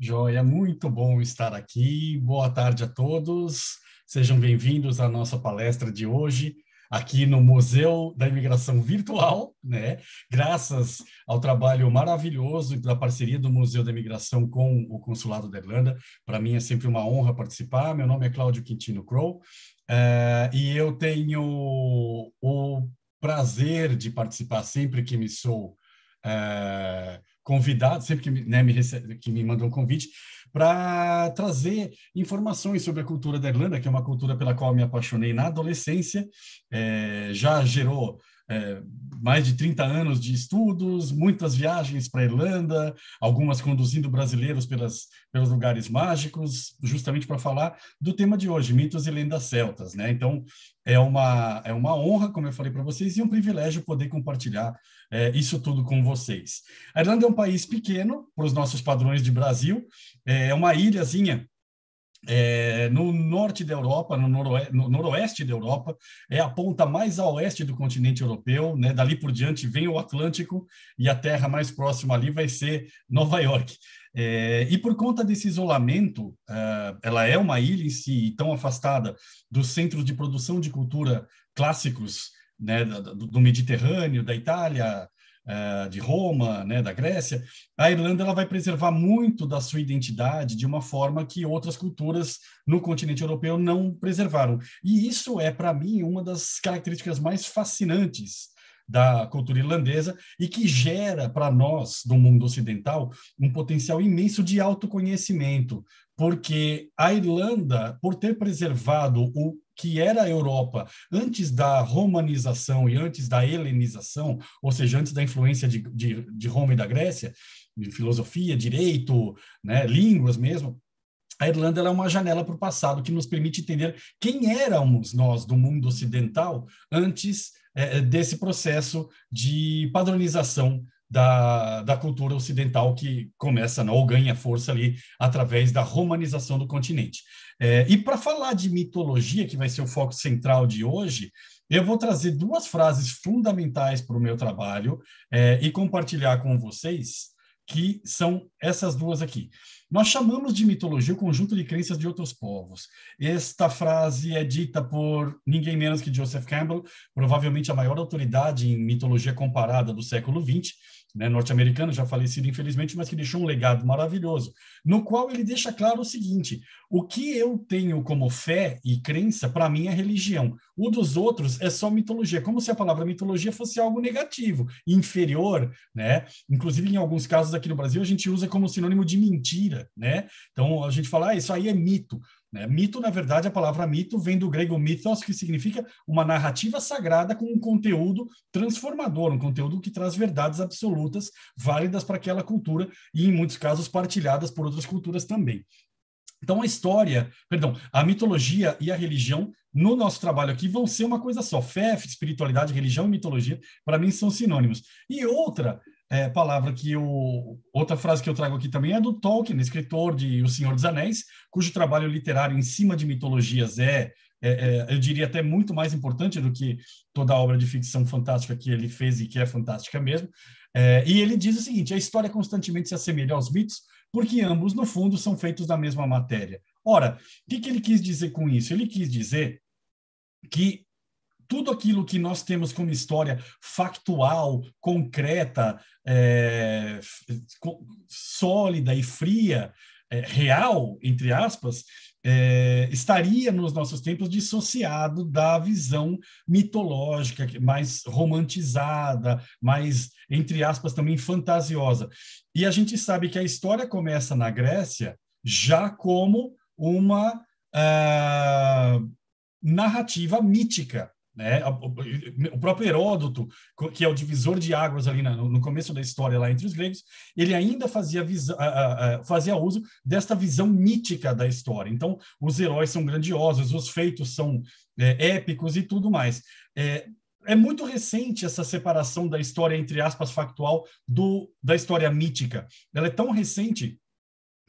Joia, muito bom estar aqui. Boa tarde a todos. Sejam bem-vindos à nossa palestra de hoje aqui no Museu da Imigração Virtual, né? Graças ao trabalho maravilhoso da parceria do Museu da Imigração com o Consulado da Irlanda, para mim é sempre uma honra participar. Meu nome é Cláudio Quintino Crow uh, e eu tenho o prazer de participar sempre que me sou uh, convidado, sempre que, né, me, recebe, que me mandou um convite, para trazer informações sobre a cultura da Irlanda, que é uma cultura pela qual me apaixonei na adolescência, é, já gerou é, mais de 30 anos de estudos, muitas viagens para a Irlanda, algumas conduzindo brasileiros pelas, pelos lugares mágicos, justamente para falar do tema de hoje, mitos e lendas celtas. Né? Então, é uma, é uma honra, como eu falei para vocês, e um privilégio poder compartilhar é, isso tudo com vocês. A Irlanda é um país pequeno, para os nossos padrões de Brasil, é, é uma ilhazinha é, no norte da Europa, no, noroeste, no noroeste da Europa, é a ponta mais a oeste do continente europeu, né? Dali por diante vem o Atlântico e a terra mais próxima ali vai ser Nova York. É, e por conta desse isolamento, uh, ela é uma ilha em si, tão afastada dos centros de produção de cultura clássicos né, do, do Mediterrâneo, da Itália, eh, de Roma, né, da Grécia, a Irlanda ela vai preservar muito da sua identidade de uma forma que outras culturas no continente europeu não preservaram. E isso é, para mim, uma das características mais fascinantes da cultura irlandesa e que gera para nós, do mundo ocidental, um potencial imenso de autoconhecimento, porque a Irlanda, por ter preservado o que era a Europa antes da romanização e antes da helenização, ou seja, antes da influência de, de, de Roma e da Grécia, de filosofia, direito, né, línguas mesmo, a Irlanda é uma janela para o passado que nos permite entender quem éramos nós do mundo ocidental antes eh, desse processo de padronização da, da cultura ocidental que começa não, né, ou ganha força ali através da romanização do continente. É, e para falar de mitologia, que vai ser o foco central de hoje, eu vou trazer duas frases fundamentais para o meu trabalho é, e compartilhar com vocês, que são essas duas aqui. Nós chamamos de mitologia o conjunto de crenças de outros povos. Esta frase é dita por ninguém menos que Joseph Campbell, provavelmente a maior autoridade em mitologia comparada do século XX, né, norte-americano, já falecido infelizmente, mas que deixou um legado maravilhoso, no qual ele deixa claro o seguinte: o que eu tenho como fé e crença, para mim é religião. O dos outros é só mitologia, como se a palavra mitologia fosse algo negativo, inferior, né? Inclusive, em alguns casos aqui no Brasil, a gente usa como sinônimo de mentira, né? Então a gente fala, ah, isso aí é mito. Né? Mito, na verdade, a palavra mito vem do grego mythos, que significa uma narrativa sagrada com um conteúdo transformador, um conteúdo que traz verdades absolutas, válidas para aquela cultura e, em muitos casos, partilhadas por outras culturas também. Então, a história, perdão, a mitologia e a religião no nosso trabalho aqui vão ser uma coisa só. Fé, espiritualidade, religião e mitologia, para mim, são sinônimos. E outra é, palavra que o Outra frase que eu trago aqui também é do Tolkien, escritor de O Senhor dos Anéis, cujo trabalho literário em cima de mitologias é, é, é eu diria, até muito mais importante do que toda a obra de ficção fantástica que ele fez e que é fantástica mesmo. É, e ele diz o seguinte: a história constantemente se assemelha aos mitos, porque ambos, no fundo, são feitos da mesma matéria. Ora, o que, que ele quis dizer com isso? Ele quis dizer que tudo aquilo que nós temos como história factual, concreta, é, sólida e fria, é, real, entre aspas, é, estaria nos nossos tempos dissociado da visão mitológica, é mais romantizada, mais, entre aspas, também fantasiosa. E a gente sabe que a história começa na Grécia já como uma. Uh, narrativa mítica, né? O próprio Heródoto, que é o divisor de águas ali no começo da história lá entre os gregos, ele ainda fazia, fazia uso desta visão mítica da história. Então, os heróis são grandiosos, os feitos são é, épicos e tudo mais. É, é muito recente essa separação da história entre aspas factual do da história mítica. Ela é tão recente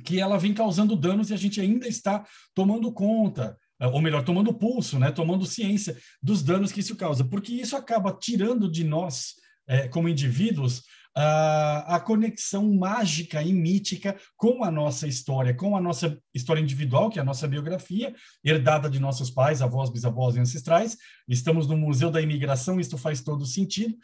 que ela vem causando danos e a gente ainda está tomando conta ah, ou melhor, tomando pulso, né, tomando ciência dos danos que isso causa, porque isso acaba tirando de nós, é, como indivíduos, a, a conexão mágica e mítica com a nossa história, com a nossa história individual, que é a nossa biografia, herdada de nossos pais, avós, bisavós e ancestrais. Estamos no Museu da Imigração, isto faz todo sentido.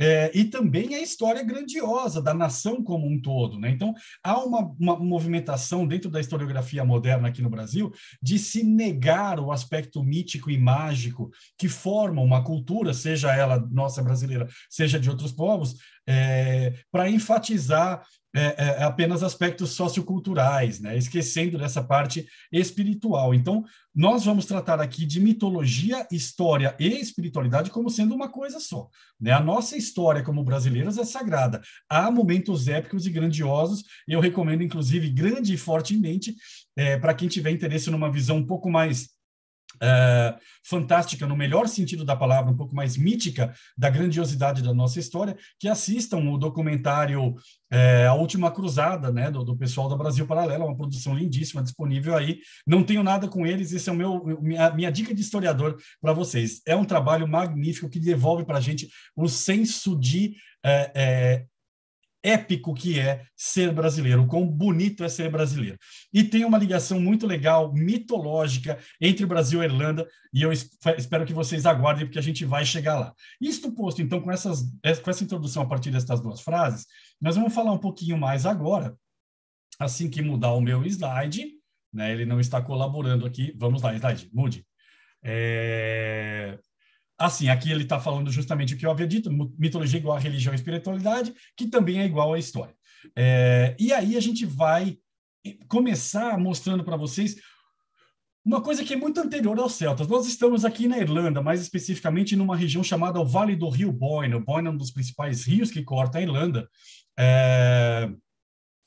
É, e também a história grandiosa da nação como um todo. Né? Então, há uma, uma movimentação dentro da historiografia moderna aqui no Brasil de se negar o aspecto mítico e mágico que forma uma cultura, seja ela nossa brasileira, seja de outros povos, é, para enfatizar é, é, apenas aspectos socioculturais, né? esquecendo dessa parte espiritual. Então, nós vamos tratar aqui de mitologia, história e espiritualidade como sendo uma coisa só. Né? A nossa história como brasileiros é sagrada. Há momentos épicos e grandiosos, eu recomendo, inclusive, grande e fortemente, é, para quem tiver interesse numa visão um pouco mais Uh, fantástica, no melhor sentido da palavra, um pouco mais mítica da grandiosidade da nossa história, que assistam o documentário eh, A Última Cruzada, né, do, do, pessoal da Brasil Paralela, uma produção lindíssima, disponível aí. Não tenho nada com eles, esse é o meu, minha, minha dica de historiador para vocês. É um trabalho magnífico que devolve para a gente o senso de eh, épico que é ser brasileiro, quão bonito é ser brasileiro. E tem uma ligação muito legal, mitológica, entre Brasil e Irlanda, e eu espero que vocês aguardem, porque a gente vai chegar lá. Isto posto, então, com, essas, com essa introdução a partir destas duas frases, nós vamos falar um pouquinho mais agora, assim que mudar o meu slide, né? ele não está colaborando aqui, vamos lá, slide, mude. É, Assim, aqui ele está falando justamente o que eu havia dito: mitologia igual a religião e espiritualidade, que também é igual à história. É, e aí a gente vai começar mostrando para vocês uma coisa que é muito anterior aos celtas. Nós estamos aqui na Irlanda, mais especificamente numa região chamada o Vale do Rio Boyne. O Boyne é um dos principais rios que corta a Irlanda. É...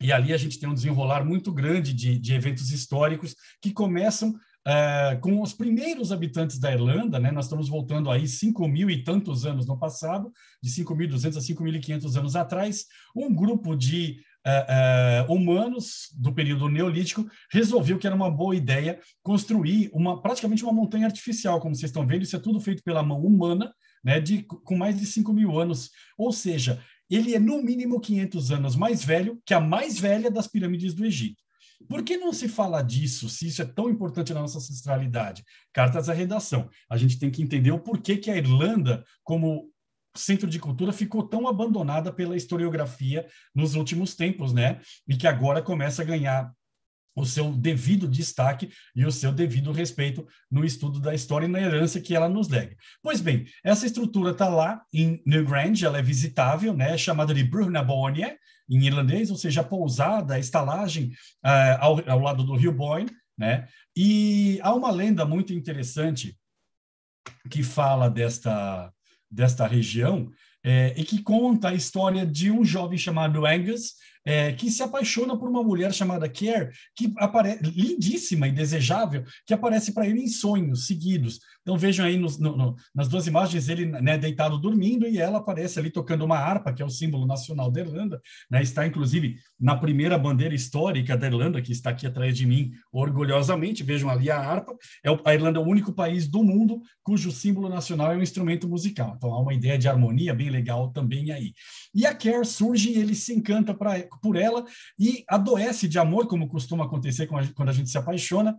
E ali a gente tem um desenrolar muito grande de, de eventos históricos que começam Uh, com os primeiros habitantes da Irlanda, né, nós estamos voltando aí 5 mil e tantos anos no passado, de 5.200 a 5.500 anos atrás, um grupo de uh, uh, humanos do período neolítico resolveu que era uma boa ideia construir uma praticamente uma montanha artificial, como vocês estão vendo, isso é tudo feito pela mão humana, né, de, com mais de 5 mil anos, ou seja, ele é no mínimo 500 anos mais velho que a mais velha das pirâmides do Egito. Por que não se fala disso, se isso é tão importante na nossa ancestralidade? Cartas à redação. A gente tem que entender o porquê que a Irlanda, como centro de cultura, ficou tão abandonada pela historiografia nos últimos tempos, né? E que agora começa a ganhar o seu devido destaque e o seu devido respeito no estudo da história e na herança que ela nos lega. Pois bem, essa estrutura está lá em Newgrange, ela é visitável, né, é chamada de Brugnabonnie, em irlandês, ou seja, a pousada, a estalagem uh, ao, ao, lado do rio Boyne, né, e há uma lenda muito interessante que fala desta, desta região é, e que conta a história de um jovem chamado Angus, é, que se apaixona por uma mulher chamada Care, que aparece lindíssima e desejável, que aparece para ele em sonhos seguidos. Então vejam aí nos, no, no, nas duas imagens ele né, deitado dormindo e ela aparece ali tocando uma harpa, que é o símbolo nacional da Irlanda, né, está inclusive na primeira bandeira histórica da Irlanda, que está aqui atrás de mim orgulhosamente, vejam ali a harpa, é o, a Irlanda é o único país do mundo cujo símbolo nacional é um instrumento musical, então há uma ideia de harmonia bem legal também aí. E a Care surge e ele se encanta pra, por ela e adoece de amor, como costuma acontecer quando a gente se apaixona,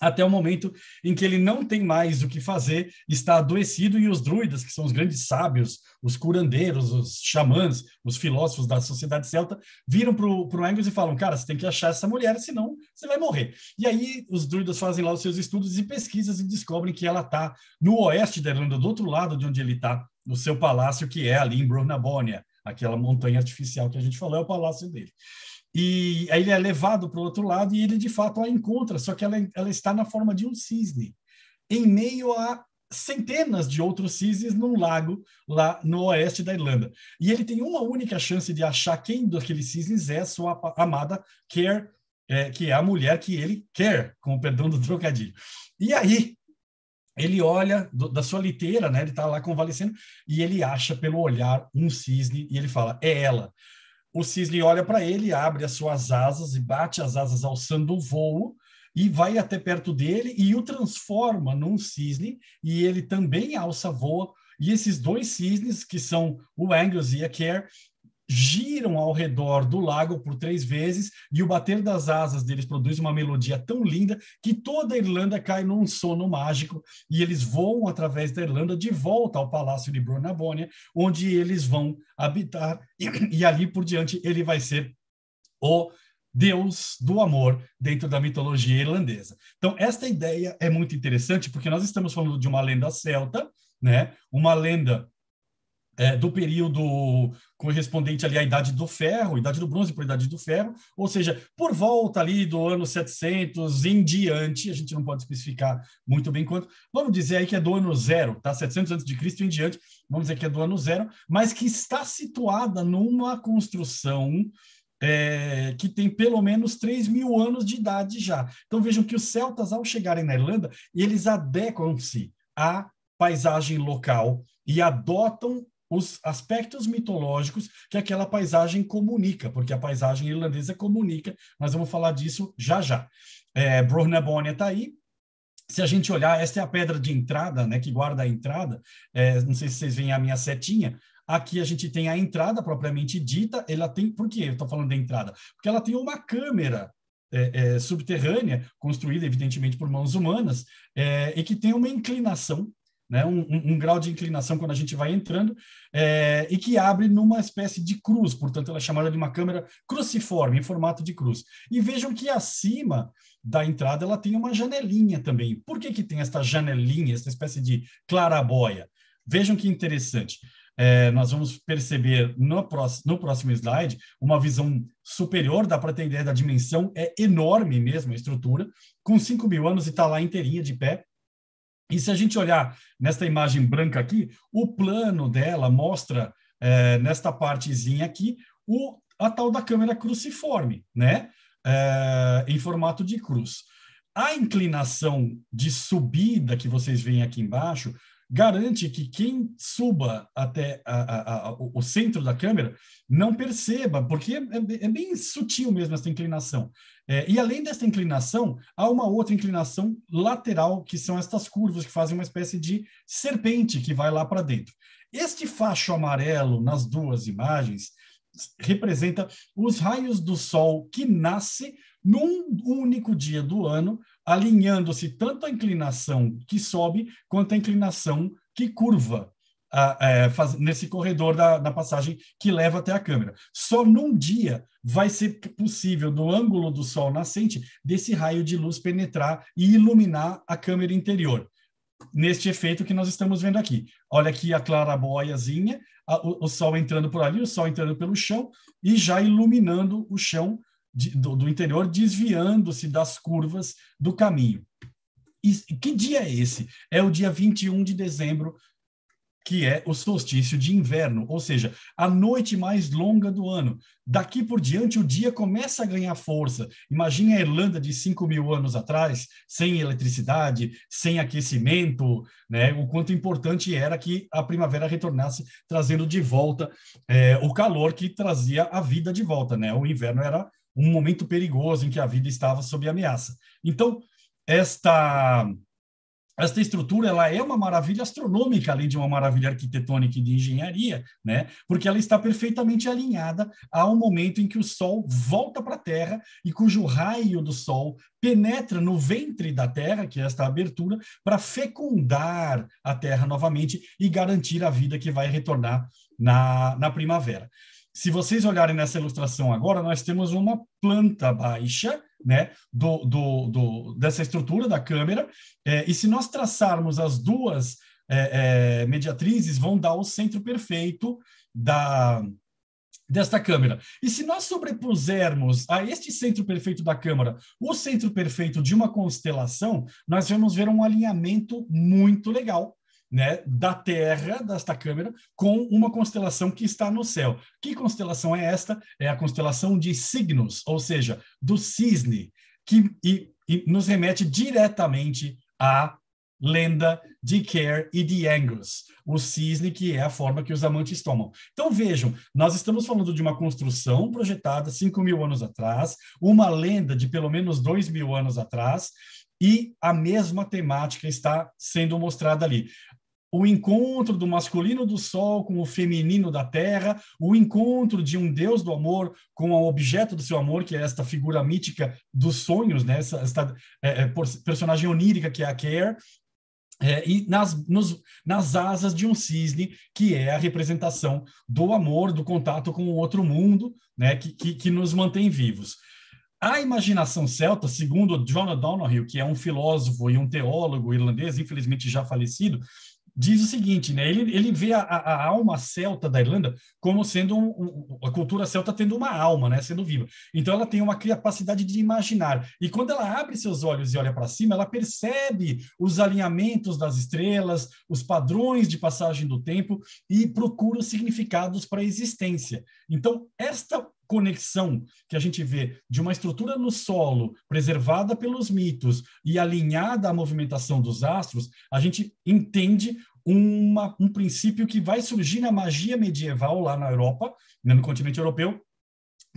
até o momento em que ele não tem mais o que fazer, está adoecido e os druidas, que são os grandes sábios, os curandeiros, os xamãs, os filósofos da sociedade celta, viram para o Angus e falam, cara, você tem que achar essa mulher, senão você vai morrer. E aí os druidas fazem lá os seus estudos e pesquisas e descobrem que ela está no oeste da Irlanda, do outro lado de onde ele está, no seu palácio, que é ali em Brunabónia aquela montanha artificial que a gente falou, é o palácio dele. E aí ele é levado para o outro lado e ele de fato a encontra, só que ela, ela está na forma de um cisne, em meio a centenas de outros cisnes num lago lá no oeste da Irlanda. E ele tem uma única chance de achar quem daqueles cisnes é sua amada Care, é, que é a mulher que ele quer, com o perdão do trocadilho. E aí ele olha do, da sua liteira, né? Ele está lá convalescendo e ele acha pelo olhar um cisne e ele fala: "É ela". O cisne olha para ele, abre as suas asas e bate as asas alçando o voo e vai até perto dele e o transforma num cisne e ele também alça voa e esses dois cisnes, que são o Angus e a Care, giram ao redor do lago por três vezes e o bater das asas deles produz uma melodia tão linda que toda a Irlanda cai num sono mágico e eles voam através da Irlanda de volta ao palácio de Brunabonia, onde eles vão habitar e, e ali por diante ele vai ser o Deus do amor dentro da mitologia irlandesa. Então, esta ideia é muito interessante porque nós estamos falando de uma lenda celta, né? Uma lenda é, do período correspondente ali à Idade do Ferro, Idade do Bronze para a Idade do Ferro, ou seja, por volta ali do ano 700 em diante, a gente não pode especificar muito bem quanto, vamos dizer aí que é do ano zero, tá? 700 antes de Cristo em diante, vamos dizer que é do ano zero, mas que está situada numa construção é, que tem pelo menos 3 mil anos de idade já. Então vejam que os celtas, ao chegarem na Irlanda, eles adequam-se à paisagem local e adotam os aspectos mitológicos que aquela paisagem comunica, porque a paisagem irlandesa comunica, mas eu vou falar disso já já. É, Brunabónia está aí, se a gente olhar, esta é a pedra de entrada, né, que guarda a entrada, é, não sei se vocês veem a minha setinha, aqui a gente tem a entrada propriamente dita, ela tem, por que eu estou falando da entrada? Porque ela tem uma câmera é, é, subterrânea, construída evidentemente por mãos humanas, é, e que tem uma inclinação né, um, um, grau de inclinação quando a gente vai entrando, é, e que abre numa espécie de cruz, portanto, ela é chamada de uma câmera cruciforme, em formato de cruz. E vejam que acima da entrada ela tem uma janelinha também. Por que, que tem esta janelinha, essa espécie de clarabóia? Vejam que interessante. É, nós vamos perceber no, próximo, no próximo slide uma visão superior, dá para ter ideia da dimensão, é enorme mesmo a estrutura, com 5 mil anos e está lá inteirinha de pé. E se a gente olhar nesta imagem branca aqui, o plano dela mostra, é, nesta partezinha aqui, o, a tal da câmera cruciforme, né? É, em formato de cruz. A inclinação de subida que vocês veem aqui embaixo garante que quem suba até a, a, a, o centro da câmera não perceba, porque é, é, é bem sutil mesmo essa inclinação. É, e além dessa inclinação, há uma outra inclinação lateral, que são estas curvas que fazem uma espécie de serpente que vai lá para dentro. Este facho amarelo nas duas imagens representa os raios do sol que nasce num único dia do ano alinhando-se tanto a inclinação que sobe quanto a inclinação que curva a, a, é, faz, nesse corredor da, da passagem que leva até a câmera. Só num dia vai ser possível, do ângulo do Sol nascente, desse raio de luz penetrar e iluminar a câmera interior neste efeito que nós estamos vendo aqui. Olha aqui a claraboiazinha, a, o, o, sol entrando por ali, o sol entrando pelo chão e já iluminando o chão de, do, do interior desviando-se das curvas do caminho. E que dia é esse? É o dia 21 de dezembro, que é o solstício de inverno, ou seja, a noite mais longa do ano. Daqui por diante, o dia começa a ganhar força. Imagine a Irlanda de 5 mil anos atrás, sem eletricidade, sem aquecimento, né? o quanto importante era que a primavera retornasse, trazendo de volta é, o calor que trazia a vida de volta. Né? O inverno era um momento perigoso em que a vida estava sob ameaça. Então, esta esta estrutura ela é uma maravilha astronômica, além de uma maravilha arquitetônica e de engenharia, né? porque ela está perfeitamente alinhada ao momento em que o Sol volta para a Terra e cujo raio do Sol penetra no ventre da Terra, que é esta abertura, para fecundar a Terra novamente e garantir a vida que vai retornar na, na primavera se vocês olharem nessa ilustração agora, nós temos uma planta baixa, né, do, do, do dessa estrutura da câmera, é, e se nós traçarmos as duas é, é, mediatrizes, vão dar o centro perfeito da desta câmera. E se nós sobrepusermos a este centro perfeito da câmera o centro perfeito de uma constelação, nós vamos ver um alinhamento muito legal né, da Terra, desta câmera, com uma constelação que está no céu. Que constelação é esta? É a constelação de Signos, ou seja, do cisne, que e, e nos remete diretamente à lenda de Care e de Angus, o cisne, que é a forma que os amantes tomam. Então vejam, nós estamos falando de uma construção projetada 5 mil anos atrás, uma lenda de pelo menos 2 mil anos atrás, e a mesma temática está sendo mostrada ali o encontro do masculino do sol com o feminino da terra, o encontro de um Deus do amor com o objeto do seu amor, que é esta figura mítica dos sonhos, né? essa, esta é, é personagem onírica que é a Care, é, e nas, nos, nas asas de um cisne, que é a representação do amor, do contato com o outro mundo, né? que, que, que nos mantém vivos. A imaginação celta, segundo John O'Donoghue, que é um filósofo e um teólogo irlandês, infelizmente já falecido, diz o seguinte, né? Ele, ele vê a, a alma celta da Irlanda como sendo um, um, a cultura celta tendo uma alma, né? Sendo viva. Então ela tem uma capacidade de imaginar. E quando ela abre seus olhos e olha para cima, ela percebe os alinhamentos das estrelas, os padrões de passagem do tempo e procura significados para a existência. Então esta conexão que a gente vê de uma estrutura no solo preservada pelos mitos e alinhada à movimentação dos astros, a gente entende uma, um princípio que vai surgir na magia medieval lá na Europa, né, no continente europeu,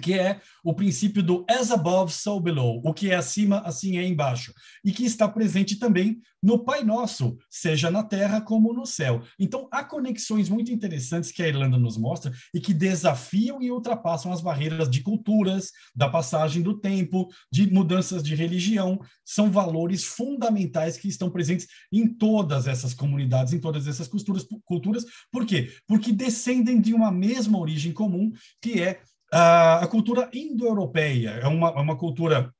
que é o princípio do as above, so below, o que é acima, assim é embaixo, e que está presente também no Pai Nosso, seja na terra como no céu. Então, há conexões muito interessantes que a Irlanda nos mostra e que desafiam e ultrapassam as barreiras de culturas, da passagem do tempo, de mudanças de religião. São valores fundamentais que estão presentes em todas essas comunidades, em todas essas culturas. culturas. Por quê? Porque descendem de uma mesma origem comum, que é ah, a cultura indo-europeia é uma, é uma cultura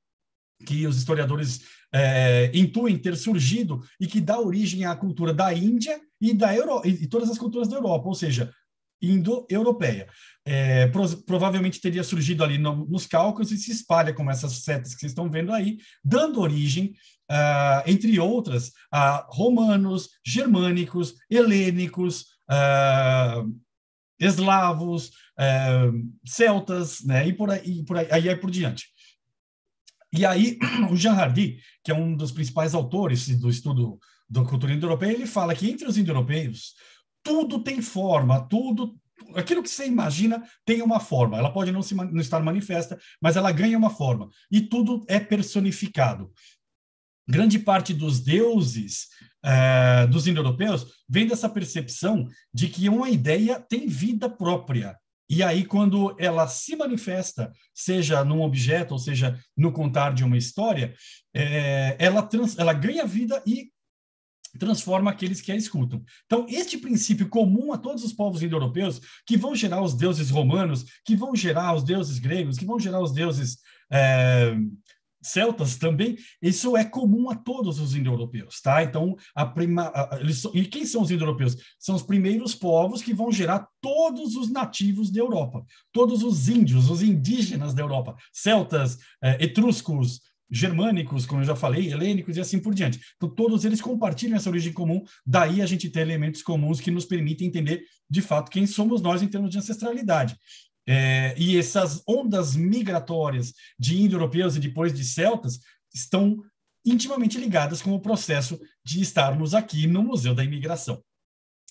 que os historiadores é, intuem ter surgido e que dá origem à cultura da Índia e da Euro e todas as culturas da Europa, ou seja, indo-europeia. É, pro, provavelmente teria surgido ali no, nos cálculos e se espalha como essas setas que vocês estão vendo aí, dando origem, ah, entre outras, a romanos, germânicos, helênicos, ah, eslavos, eh, celtas, né? E por, aí, e por aí, aí, é por diante. E aí, o Jean Hardy, que é um dos principais autores do estudo da cultura indo-europeia, ele fala que entre os indo-europeus, tudo tem forma, tudo, aquilo que você imagina tem uma forma. Ela pode não, se, não estar manifesta, mas ela ganha uma forma. E tudo é personificado grande parte dos deuses é, dos indo-europeus vem dessa percepção de que uma ideia tem vida própria. E aí, quando ela se manifesta, seja num objeto, ou seja, no contar de uma história, é, ela, trans, ela ganha vida e transforma aqueles que a escutam. Então, este princípio comum a todos os povos indo-europeus, que vão gerar os deuses romanos, que vão gerar os deuses gregos, que vão gerar os deuses é, celtas também, isso é comum a todos os indo-europeus, tá? Então, a prima, a, eles, e quem são os indo-europeus? São os primeiros povos que vão gerar todos os nativos da Europa, todos os índios, os indígenas da Europa, celtas, eh, etruscos, germânicos, como eu já falei, helênicos e assim por diante. Então, todos eles compartilham essa origem comum, daí a gente tem elementos comuns que nos permitem entender, de fato, quem somos nós em termos de ancestralidade. É, e essas ondas migratórias de indo-europeus e depois de celtas estão intimamente ligadas com o processo de estarmos aqui no Museu da Imigração.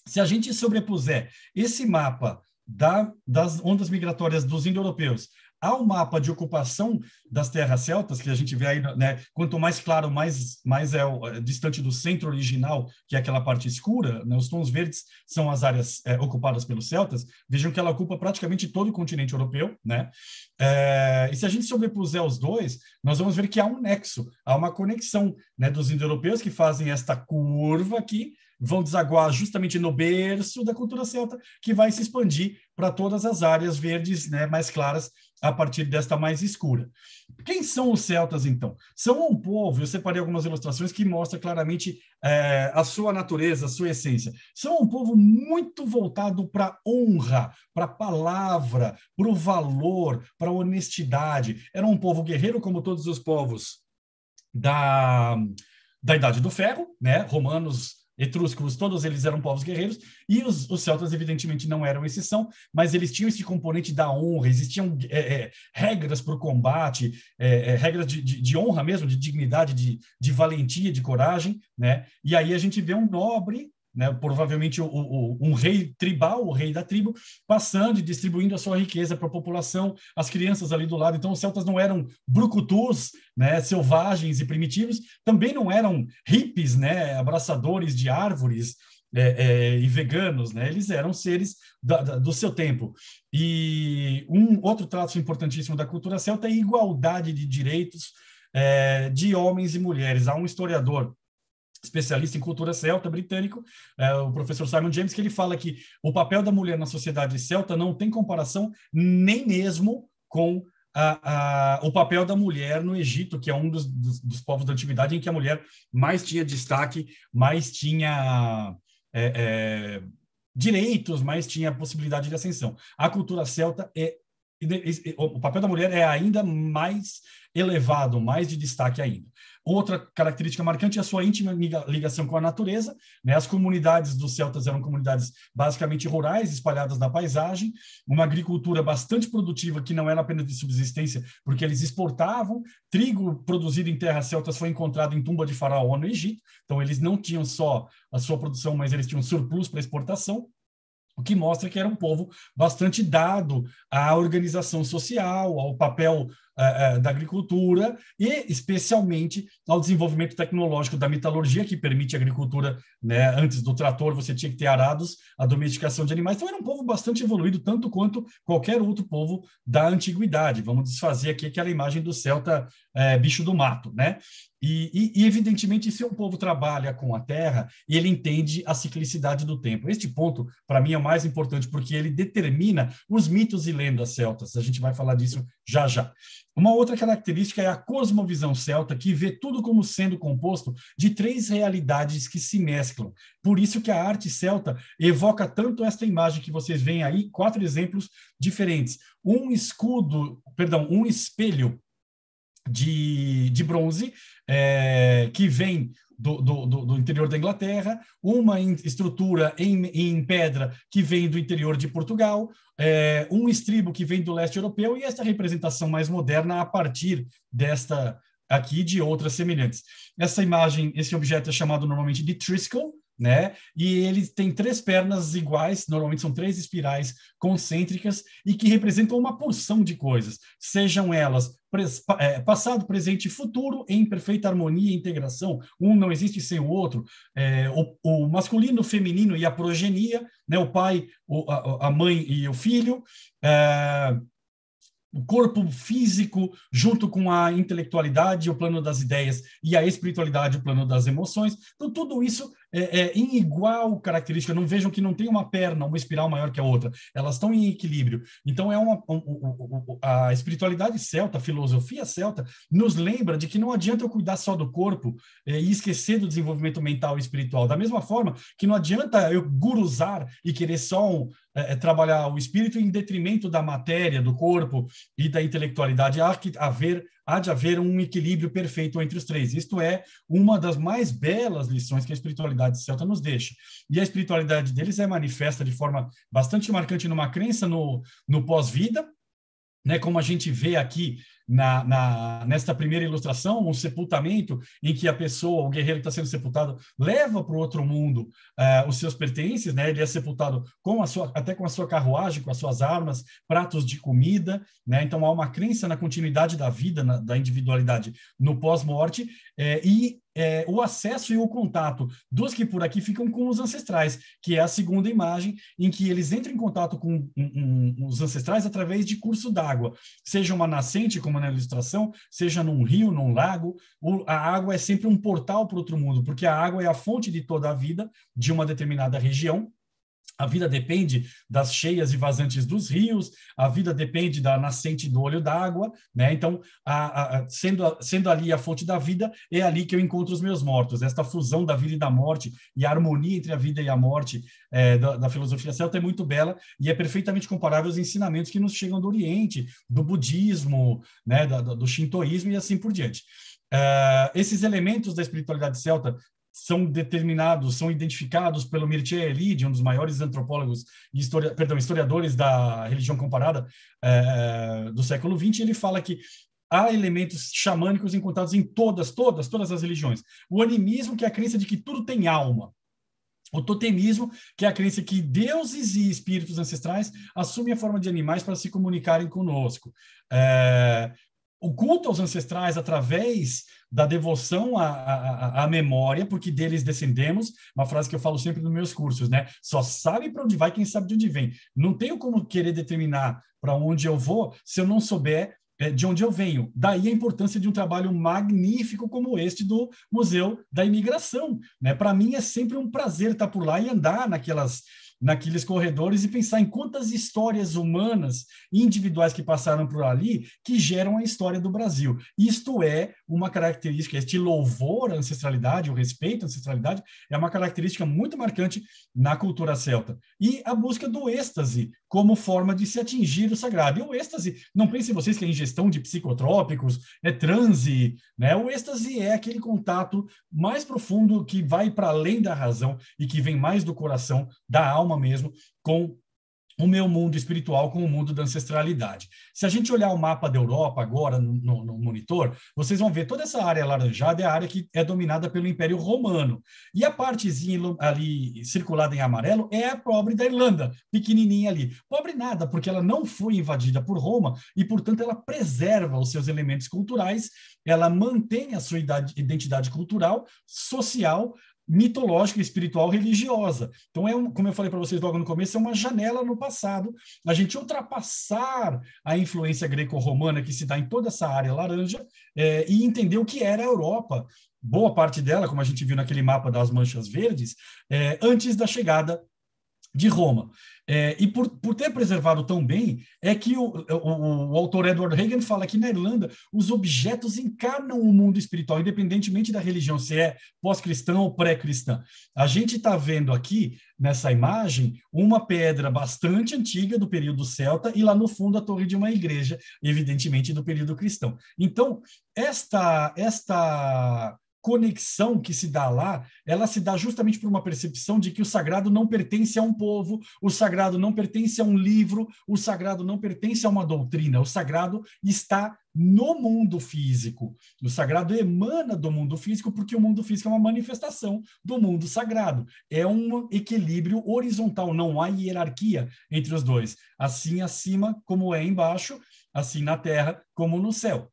Se a gente sobrepuser esse mapa da, das ondas migratórias dos indo-europeus há um mapa de ocupação das terras celtas, que a gente vê aí, né, quanto mais claro, mais, mais é, o, é distante do centro original, que é aquela parte escura, né, os tons verdes são as áreas é, ocupadas pelos celtas, vejam que ela ocupa praticamente todo o continente europeu, né? É, e se a gente sobrepuser os dois, nós vamos ver que há um nexo, há uma conexão né, dos indo-europeus que fazem esta curva aqui, vão desaguar justamente no berço da cultura celta, que vai se expandir para todas as áreas verdes né, mais claras a partir desta mais escura. Quem são os celtas, então? São um povo, eu separei algumas ilustrações que mostram claramente é, a sua natureza, a sua essência. São um povo muito voltado para honra, para palavra, para o valor, para honestidade. Era um povo guerreiro, como todos os povos da, da Idade do Ferro, né? romanos etruscos, todos eles eram povos guerreiros, e os, os, celtas, evidentemente, não eram exceção, mas eles tinham esse componente da honra, existiam é, é, regras para o combate, é, é, regras de, de, de, honra mesmo, de dignidade, de, de valentia, de coragem, né? E aí a gente vê um nobre né, provavelmente o, o, um rei tribal, o rei da tribo, passando e distribuindo a sua riqueza para a população, as crianças ali do lado. Então, os celtas não eram brucutus, né, selvagens e primitivos, também não eram hippies, né, abraçadores de árvores, é, é, e veganos, né? Eles eram seres da, da, do seu tempo. E um outro traço importantíssimo da cultura celta é a igualdade de direitos é, de homens e mulheres. Há um historiador especialista em cultura celta britânico, é, o professor Simon James, que ele fala que o papel da mulher na sociedade celta não tem comparação nem mesmo com a, a, o papel da mulher no Egito, que é um dos, dos, dos, povos da antiguidade em que a mulher mais tinha destaque, mais tinha é, é, direitos, mais tinha possibilidade de ascensão. A cultura celta é o papel da mulher é ainda mais elevado, mais de destaque ainda. Outra característica marcante é a sua íntima ligação com a natureza. Né? As comunidades dos celtas eram comunidades basicamente rurais, espalhadas na paisagem, uma agricultura bastante produtiva que não era apenas de subsistência, porque eles exportavam. Trigo produzido em terras celtas foi encontrado em tumba de faraó no Egito, então eles não tinham só a sua produção, mas eles tinham surplus para exportação. O que mostra que era um povo bastante dado à organização social, ao papel eh, eh, da agricultura e, especialmente, ao desenvolvimento tecnológico da metalurgia, que permite a agricultura, né, antes do trator você tinha que ter arados, a domesticação de animais. Então, era um povo bastante evoluído, tanto quanto qualquer outro povo da antiguidade. Vamos desfazer aqui aquela imagem do celta eh, bicho do mato, né? E, e, e, evidentemente, se um povo trabalha com a terra, e ele entende a ciclicidade do tempo. Este ponto, para mim, é o mais importante, porque ele determina os mitos e lendas celtas. A gente vai falar disso já já. Uma outra característica é a cosmovisão celta, que vê tudo como sendo composto de três realidades que se mesclam. Por isso que a arte celta evoca tanto esta imagem que vocês veem aí, quatro exemplos diferentes. Um escudo, perdão, um espelho de, de bronze, é, que vem do, do, do, interior da Inglaterra, uma estrutura em, em pedra que vem do interior de Portugal, é, um estribo que vem do leste europeu e esta representação mais moderna a partir desta aqui de outras semelhantes. Essa imagem, esse objeto é chamado normalmente de Triskel, né? E ele tem três pernas iguais, normalmente são três espirais concêntricas e que representam uma porção de coisas, sejam elas é, passado, presente e futuro em perfeita harmonia e integração. Um não existe sem o outro. É, o, o, masculino, o feminino e a progenia, né? o pai, o, a, a, mãe e o filho. É, o corpo físico junto com a intelectualidade, o plano das ideias e a espiritualidade, o plano das emoções. Então, tudo isso é, é, em igual característica, não vejam que não tem uma perna, uma espiral maior que a outra, elas estão em equilíbrio. Então, é uma, um, um, a espiritualidade celta, a filosofia celta, nos lembra de que não adianta eu cuidar só do corpo é, e esquecer do desenvolvimento mental e espiritual. Da mesma forma que não adianta eu gurusar e querer só um, é, é, trabalhar o espírito em detrimento da matéria, do corpo e da intelectualidade. Há, que haver, há de haver um equilíbrio perfeito entre os três. Isto é uma das mais belas lições que a espiritualidade celta nos deixa. E a espiritualidade deles é manifesta de forma bastante marcante numa crença no, no pós-vida, né, como a gente vê aqui na, na, nesta primeira ilustração, um sepultamento em que a pessoa, o guerreiro que está sendo sepultado, leva para o outro mundo uh, os seus pertences, né? Ele é sepultado com a sua, até com a sua carruagem, com as suas armas, pratos de comida, né? Então há uma crença na continuidade da vida, na, da individualidade no pós-morte eh, e é, o acesso e o contato dos que por aqui ficam com os ancestrais, que é a segunda imagem, em que eles entram em contato com um, um, os ancestrais através de curso d'água, seja uma nascente, como na ilustração, seja num rio, num lago. O, a água é sempre um portal para outro mundo, porque a água é a fonte de toda a vida de uma determinada região, a vida depende das cheias e vazantes dos rios, a vida depende da nascente do olho d'água, né? Então, a, a, sendo, sendo ali a fonte da vida, é ali que eu encontro os meus mortos. Esta fusão da vida e da morte e a harmonia entre a vida e a morte é, da, da, filosofia celta é muito bela e é perfeitamente comparável aos ensinamentos que nos chegam do Oriente, do budismo, né? do, do, do shintoísmo e assim por diante. Uh, esses elementos da espiritualidade celta são determinados, são identificados pelo Mircea Eliade, um dos maiores antropólogos e histori perdão, historiadores da religião comparada é, do século XX, ele fala que há elementos xamânicos encontrados em todas, todas, todas as religiões. O animismo, que é a crença de que tudo tem alma. O totemismo, que é a crença que deuses e espíritos ancestrais assumem a forma de animais para se comunicarem conosco. É, o culto aos ancestrais através da devoção à, à, à, memória, porque deles descendemos, uma frase que eu falo sempre nos meus cursos, né? Só sabe para onde vai quem sabe de onde vem. Não tenho como querer determinar para onde eu vou se eu não souber é, de onde eu venho. Daí a importância de um trabalho magnífico como este do Museu da Imigração. Né? Para mim é sempre um prazer estar por lá e andar naquelas naqueles corredores e pensar em quantas histórias humanas individuais que passaram por ali que geram a história do Brasil. Isto é uma característica, este louvor à ancestralidade, o respeito à ancestralidade, é uma característica muito marcante na cultura celta. E a busca do êxtase como forma de se atingir o sagrado. E o êxtase, não pensem vocês que é ingestão de psicotrópicos, é transe, né? O êxtase é aquele contato mais profundo que vai para além da razão e que vem mais do coração, da alma alma mesmo com o meu mundo espiritual com o mundo da ancestralidade. Se a gente olhar o mapa da Europa agora no, no, monitor, vocês vão ver toda essa área laranjada é a área que é dominada pelo Império Romano. E a partezinha ali circulada em amarelo é a pobre da Irlanda, pequenininha ali. Pobre nada, porque ela não foi invadida por Roma e, portanto, ela preserva os seus elementos culturais, ela mantém a sua identidade cultural, social, mitológica, espiritual, religiosa. Então, é um, como eu falei para vocês logo no começo, é uma janela no passado. A gente ultrapassar a influência greco-romana que se dá em toda essa área laranja é, e entender o que era a Europa, boa parte dela, como a gente viu naquele mapa das manchas verdes, é, antes da chegada de Roma. É, e por, por ter preservado tão bem, é que o, o, o autor Edward Hagen fala que na Irlanda os objetos encarnam o mundo espiritual, independentemente da religião, se é pós-cristã ou pré-cristã. A gente está vendo aqui, nessa imagem, uma pedra bastante antiga do período celta e lá no fundo a torre de uma igreja, evidentemente do período cristão. Então, esta, esta conexão que se dá lá, ela se dá justamente por uma percepção de que o sagrado não pertence a um povo, o sagrado não pertence a um livro, o sagrado não pertence a uma doutrina, o sagrado está no mundo físico. O sagrado emana do mundo físico, porque o mundo físico é uma manifestação do mundo sagrado. É um equilíbrio horizontal, não há hierarquia entre os dois. Assim acima, como é embaixo, assim na terra, como no céu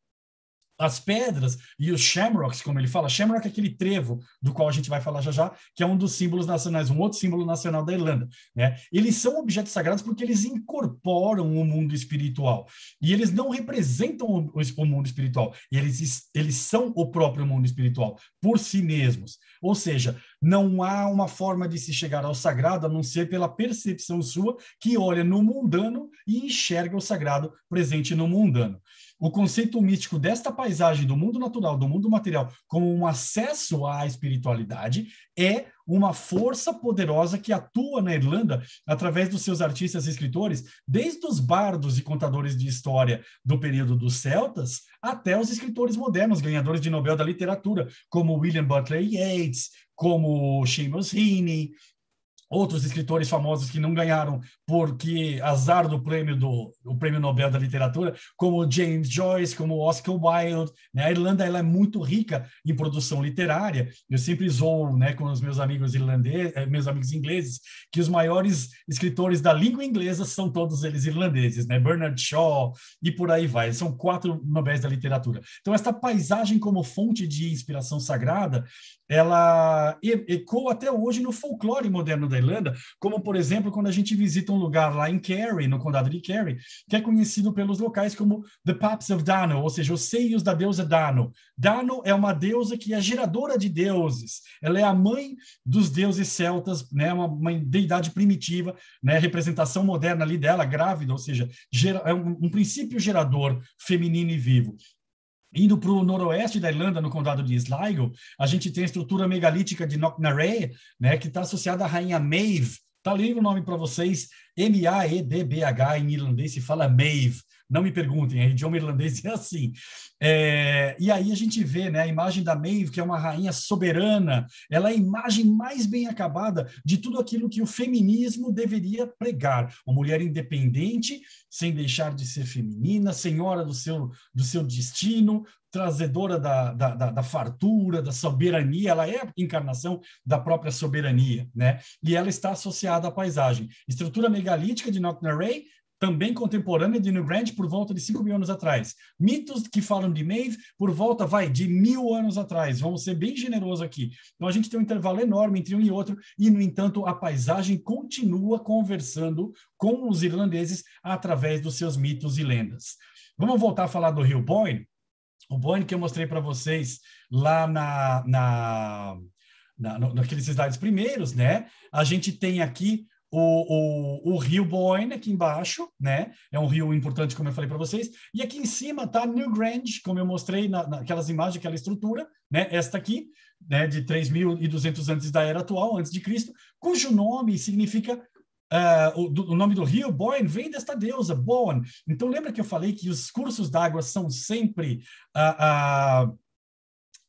as pedras e os shamrocks, como ele fala, shamrock é aquele trevo do qual a gente vai falar já já, que é um dos símbolos nacionais, um outro símbolo nacional da Irlanda, né? Eles são objetos sagrados porque eles incorporam o mundo espiritual e eles não representam o, o mundo espiritual, eles, eles são o próprio mundo espiritual por si mesmos. Ou seja, não há uma forma de se chegar ao sagrado a não ser pela percepção sua que olha no mundano e enxerga o sagrado presente no mundano o conceito mítico desta paisagem do mundo natural, do mundo material, como um acesso à espiritualidade, é uma força poderosa que atua na Irlanda através dos seus artistas e escritores, desde os bardos e contadores de história do período dos celtas até os escritores modernos, ganhadores de Nobel da literatura, como William Butler Yeats, como Seamus Heaney, outros escritores famosos que não ganharam porque azar do prêmio do o prêmio Nobel da literatura, como James Joyce, como Oscar Wilde. Né? A Irlanda ela é muito rica em produção literária. Eu sempre zoo, né, com os meus amigos irlandeses, eh, meus amigos ingleses, que os maiores escritores da língua inglesa são todos eles irlandeses, né? Bernard Shaw e por aí vai. São quatro nobel da literatura. Então esta paisagem como fonte de inspiração sagrada, ela ecoa até hoje no folclore moderno da Irlanda, como, por exemplo, quando a gente visita um lugar lá em Kerry, no condado de Kerry, que é conhecido pelos locais como The Paps of Dano, ou seja, os seios da deusa Dano. Dano é uma deusa que é geradora de deuses, ela é a mãe dos deuses celtas, né, uma, uma deidade primitiva, né, representação moderna ali dela, grávida, ou seja, gera, é um, um princípio gerador feminino e vivo. Indo para o noroeste da Irlanda, no condado de Sligo, a gente tem a estrutura megalítica de Knocknarea, né, que está associada à rainha Maeve. Está lendo o nome para vocês, M-A-E-D-B-H, em irlandês se fala Maeve. Não me perguntem, é idioma irlandês é assim. É, e aí a gente vê né, a imagem da Maeve, que é uma rainha soberana, ela é a imagem mais bem acabada de tudo aquilo que o feminismo deveria pregar. Uma mulher independente, sem deixar de ser feminina, senhora do seu, do seu destino, trazedora da, da, da, da, fartura, da soberania, ela é a encarnação da própria soberania, né? E ela está associada à paisagem. Estrutura megalítica de Knocknarea, também contemporânea de New Brand por volta de 5 mil anos atrás. Mitos que falam de Maeve por volta, vai, de mil anos atrás. Vamos ser bem generosos aqui. Então, a gente tem um intervalo enorme entre um e outro e, no entanto, a paisagem continua conversando com os irlandeses através dos seus mitos e lendas. Vamos voltar a falar do Rio Boyne? O Boyne que eu mostrei para vocês lá na, na, na, naqueles slides primeiros, né? A gente tem aqui o, o, o rio Boyne aqui embaixo, né? É um rio importante, como eu falei para vocês. E aqui em cima tá New Grange, como eu mostrei na, naquelas imagens, aquela estrutura, né? Esta aqui, né? De 3.200 antes da era atual, antes de Cristo, cujo nome significa Uh, o, do, o, nome do rio, Boyne, vem desta deusa, Boan. Então, lembra que eu falei que os cursos d'água são sempre a, a,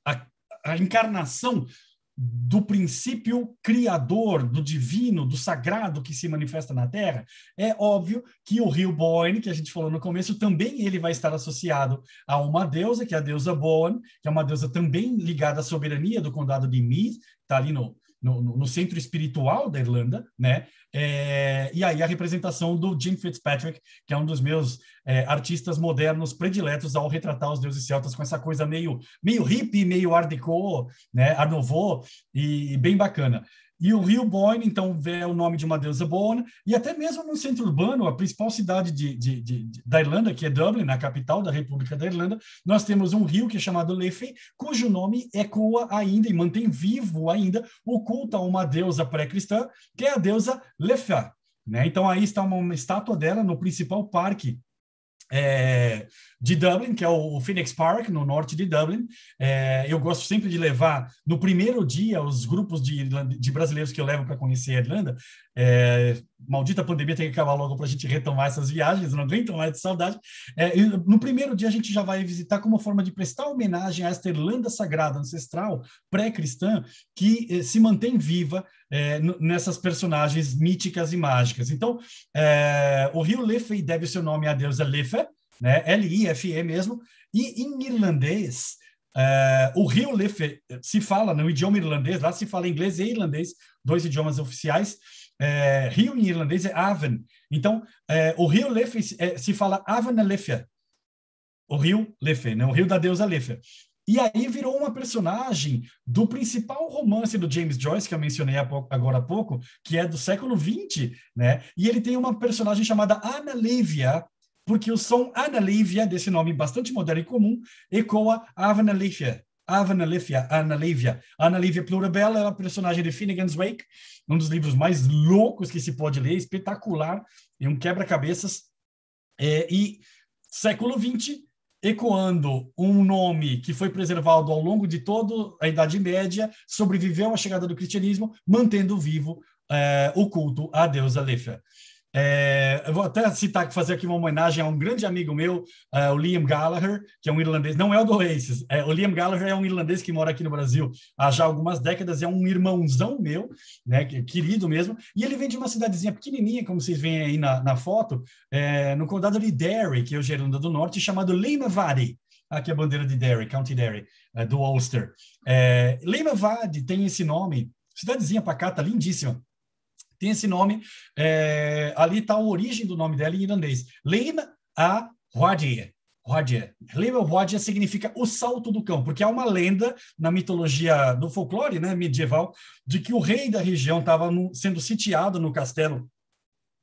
a, a encarnação do princípio criador, do divino, do sagrado que se manifesta na Terra, é óbvio que o rio Boen, que a gente falou no começo, também ele vai estar associado a uma deusa, que é a deusa Boen, que é uma deusa também ligada à soberania do condado de Meath, está ali no, no, no, centro espiritual da Irlanda, né? É, e aí a representação do Jim Fitzpatrick, que é um dos meus é, artistas modernos prediletos ao retratar os deuses celtas com essa coisa meio meio hippie, meio art déco, né, art nouveau e, e bem bacana. E o rio Boyne, então, é o nome de uma deusa Boyne. Né? E até mesmo no centro urbano, a principal cidade de, de, de, da Irlanda, que é Dublin, né? a capital da República da Irlanda, nós temos um rio que é chamado Liffey, cujo nome ecoa ainda e mantém vivo ainda o culto a uma deusa pré-cristã, que é a deusa Lefa. Né? Então, aí está uma, uma estátua dela no principal parque é, de Dublin, que é o Phoenix Park, no norte de Dublin. É, eu gosto sempre de levar, no primeiro dia, os grupos de, de brasileiros que eu levo para conhecer a Irlanda. É, maldita pandemia tem que acabar logo para a gente retomar essas viagens, não aguentam mais de saudade. É, no primeiro dia, a gente já vai visitar como forma de prestar homenagem a esta Irlanda sagrada, ancestral, pré-cristã, que eh, se mantém viva é, nessas personagens míticas e mágicas. Então, é, o rio Lefe deve seu nome à deusa Lefe, né? L-I-F-E mesmo. E em irlandês, uh, o Rio Lefe se fala no né, idioma irlandês, lá se fala inglês e irlandês, dois idiomas oficiais. Uh, Rio em irlandês é Avon. Então, uh, o Rio Lefe se fala Avon Lefia. O Rio Lefe, né? o Rio da deusa Lefia. E aí virou uma personagem do principal romance do James Joyce, que eu mencionei agora há pouco, que é do século XX, né? E ele tem uma personagem chamada Ana Livia porque o som Analívia, desse nome bastante moderno e comum, ecoa Avanalívia. Avanalívia, Analívia. Analívia Plurabella é uma personagem de Finnegan's Wake, um dos livros mais loucos que se pode ler, espetacular, e um quebra-cabeças. É, e século XX, ecoando um nome que foi preservado ao longo de toda a Idade Média, sobreviveu à chegada do cristianismo, mantendo vivo é, o culto à deusa Léfia. É, eu vou até citar que fazer aqui uma homenagem a um grande amigo meu, uh, o Liam Gallagher, que é um irlandês, não é o do Oasis, é, o Liam Gallagher é um irlandês que mora aqui no Brasil há já algumas décadas, é um irmãozão meu, né, querido mesmo, e ele vem de uma cidadezinha pequenininha, como vocês veem aí na, na foto, é, no condado de Derry, que é o Gerunda do Norte, chamado Limavady. Aqui é a bandeira de Derry, County Derry, é, do Ulster. É, Limavady tem esse nome, cidadezinha pacata, lindíssima tem esse nome, é, ali está a origem do nome dela em irlandês. Leina a Roadier. Roadier. significa o salto do cão, porque há uma lenda na mitologia do folclore né, medieval de que o rei da região estava sendo sitiado no castelo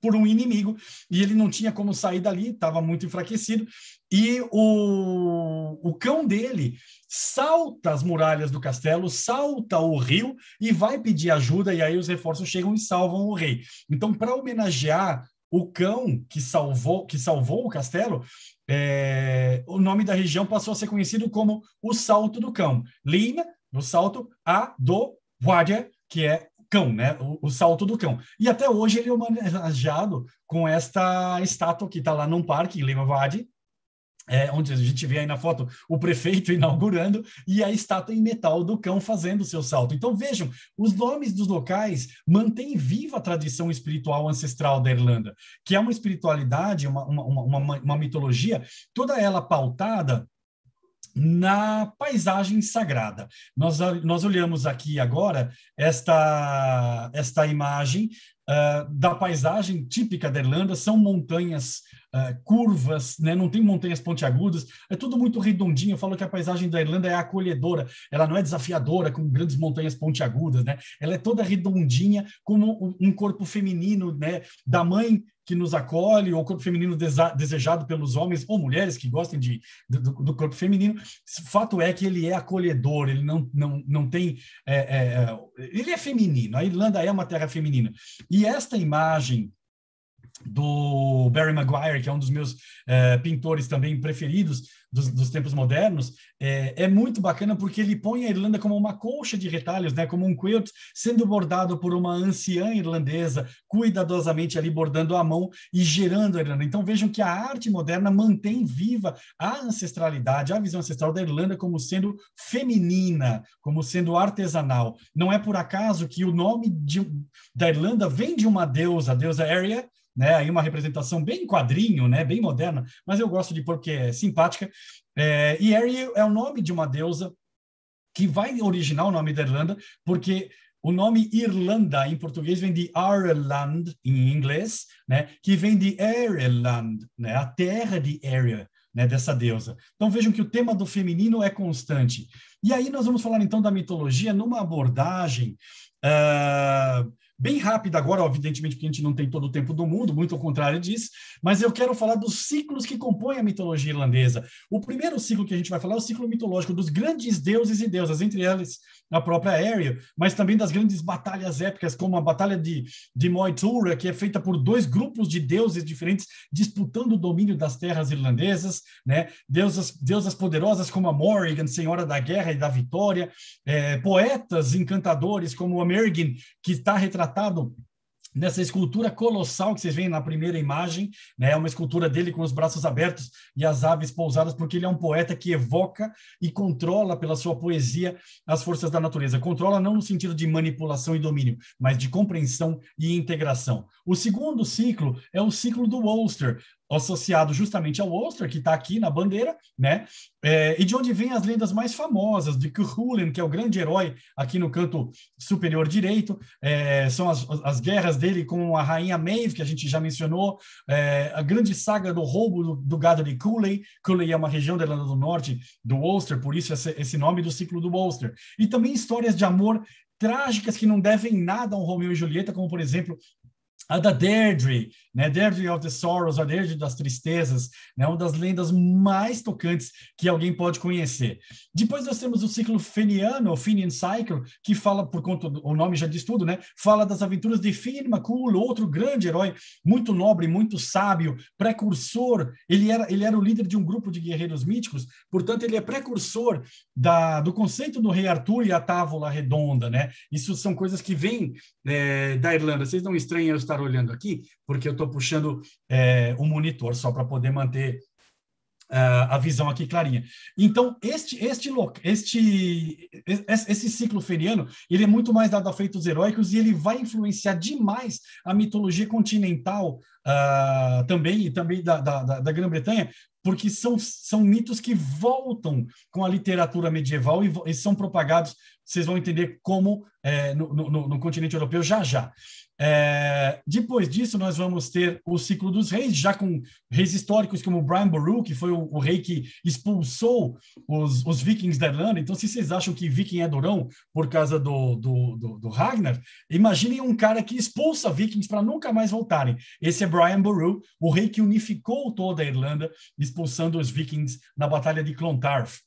por um inimigo e ele não tinha como sair dali, estava muito enfraquecido. E o, o cão dele salta as muralhas do castelo, salta o rio e vai pedir ajuda. E aí os reforços chegam e salvam o rei. Então, para homenagear o cão que salvou, que salvou o castelo, é, o nome da região passou a ser conhecido como o Salto do Cão. Lima, no salto, a do Guardia, que é cão, né? O, o, salto do cão. E até hoje ele é homenageado com esta estátua que está lá num parque em Limavady, é, onde a gente vê aí na foto o prefeito inaugurando e a estátua em metal do cão fazendo o seu salto. Então vejam, os nomes dos locais mantêm viva a tradição espiritual ancestral da Irlanda, que é uma espiritualidade, uma, uma, uma, uma mitologia, toda ela pautada na paisagem sagrada. Nós, nós olhamos aqui agora esta, esta imagem uh, da paisagem típica da Irlanda, são montanhas Uh, curvas, né? não tem montanhas pontiagudas, é tudo muito redondinho. Eu falo que a paisagem da Irlanda é acolhedora, ela não é desafiadora com grandes montanhas pontiagudas, né? Ela é toda redondinha, como um corpo feminino, né? Da mãe que nos acolhe, ou corpo feminino desejado pelos homens ou mulheres que gostem de, do, do corpo feminino. Fato é que ele é acolhedor, ele não, não, não tem. É, é, é, ele é feminino, a Irlanda é uma terra feminina. E esta imagem do Barry Maguire, que é um dos meus é, pintores também preferidos dos, dos tempos modernos, é, é, muito bacana porque ele põe a Irlanda como uma colcha de retalhos, né? como um quilt sendo bordado por uma anciã irlandesa, cuidadosamente ali bordando à mão e gerando a Irlanda. Então vejam que a arte moderna mantém viva a ancestralidade, a visão ancestral da Irlanda como sendo feminina, como sendo artesanal. Não é por acaso que o nome de, da Irlanda vem de uma deusa, a deusa Arya, né? Aí uma representação bem quadrinho, né? Bem moderna, mas eu gosto de porque é simpática. É, e Ariel é o nome de uma deusa que vai originar o nome da Irlanda, porque o nome Irlanda em português vem de Ireland em inglês, né? Que vem de Ireland, né? A terra de Area, né? Dessa deusa. Então vejam que o tema do feminino é constante. E aí nós vamos falar então da mitologia numa abordagem uh, bem rápida agora, evidentemente, porque a gente não tem todo o tempo do mundo, muito ao contrário disso, mas eu quero falar dos ciclos que compõem a mitologia irlandesa. O primeiro ciclo que a gente vai falar é o ciclo mitológico dos grandes deuses e deusas, entre elas a própria Ariel, mas também das grandes batalhas épicas, como a Batalha de, de Moytura, que é feita por dois grupos de deuses diferentes disputando o domínio das terras irlandesas, né? deusas, deusas poderosas como a Morrigan, senhora da guerra e da vitória, é, poetas encantadores como a Mergin, que está retratado retratado nessa escultura colossal que vocês veem na primeira imagem, né? É uma escultura dele com os braços abertos e as aves pousadas, porque ele é um poeta que evoca e controla pela sua poesia as forças da natureza. Controla não no sentido de manipulação e domínio, mas de compreensão e integração. O segundo ciclo é o ciclo do Ulster associado justamente ao Ulster, que está aqui na bandeira, né? É, e de onde vêm as lendas mais famosas de Cúchulainn, que é o grande herói aqui no canto superior direito, é, são as, as guerras dele com a rainha Maeve, que a gente já mencionou, é, a grande saga do roubo do, do gado de Cooley, Cooley é uma região da Irlanda do Norte, do Ulster, por isso esse, esse nome do ciclo do Ulster, e também histórias de amor trágicas que não devem nada a um Romeu e Julieta, como por exemplo a da Deirdre, né? Deirdre of the Sorrows, a Deirdre das Tristezas, né? Uma das lendas mais tocantes que alguém pode conhecer. Depois nós temos o ciclo feniano, o Fenian Cycle, que fala, por conta do o nome já diz tudo, né? Fala das aventuras de Finn McCool, outro grande herói, muito nobre, muito sábio, precursor. Ele era, ele era o líder de um grupo de guerreiros míticos, portanto, ele é precursor da, do conceito do Rei Arthur e a Távola Redonda, né? Isso são coisas que vêm é, da Irlanda. Vocês não estranham estar olhando aqui, porque eu estou puxando é, o monitor só para poder manter Uh, a visão aqui clarinha. Então, este este este esse ciclo feriano, ele é muito mais dado a feitos heróicos e ele vai influenciar demais a mitologia continental uh, também, e também da, da, da Grã-Bretanha, porque são, são mitos que voltam com a literatura medieval e, e são propagados, vocês vão entender como é, no, no, no, continente europeu já já. É, depois disso, nós vamos ter o ciclo dos reis, já com reis históricos como Brian Boru, que foi o, o rei que expulsou os, os, vikings da Irlanda. Então, se vocês acham que viking é durão por causa do, do, do, do Ragnar, imaginem um cara que expulsa vikings para nunca mais voltarem. Esse é Brian Boru, o rei que unificou toda a Irlanda, expulsando os vikings na Batalha de Clontarf.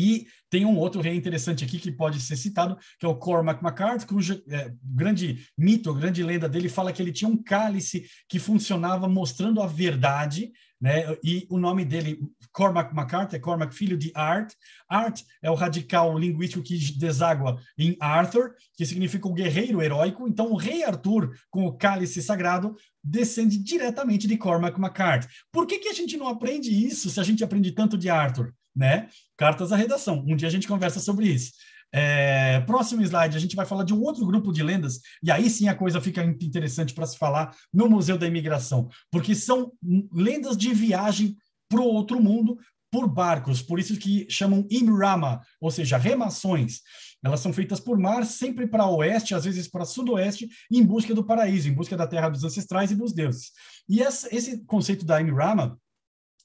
E tem um outro rei interessante aqui que pode ser citado, que é o Cormac McCarthy. cujo é, grande mito, grande lenda dele fala que ele tinha um cálice que funcionava mostrando a verdade, né? E o nome dele, Cormac McCarthy, é Cormac filho de Art. Art é o radical linguístico que deságua em Arthur, que significa o guerreiro heróico. Então, o rei Arthur, com o cálice sagrado, descende diretamente de Cormac McCarthy. Por que, que a gente não aprende isso se a gente aprende tanto de Arthur? né? Cartas à redação. Um dia a gente conversa sobre isso. É, próximo slide, a gente vai falar de um outro grupo de lendas, e aí sim a coisa fica interessante para se falar no Museu da Imigração, porque são lendas de viagem para o outro mundo por barcos, por isso que chamam Imrama, ou seja, remações. Elas são feitas por mar, sempre para oeste, às vezes para sudoeste, em busca do paraíso, em busca da terra dos ancestrais e dos deuses. E essa, esse conceito da Imrama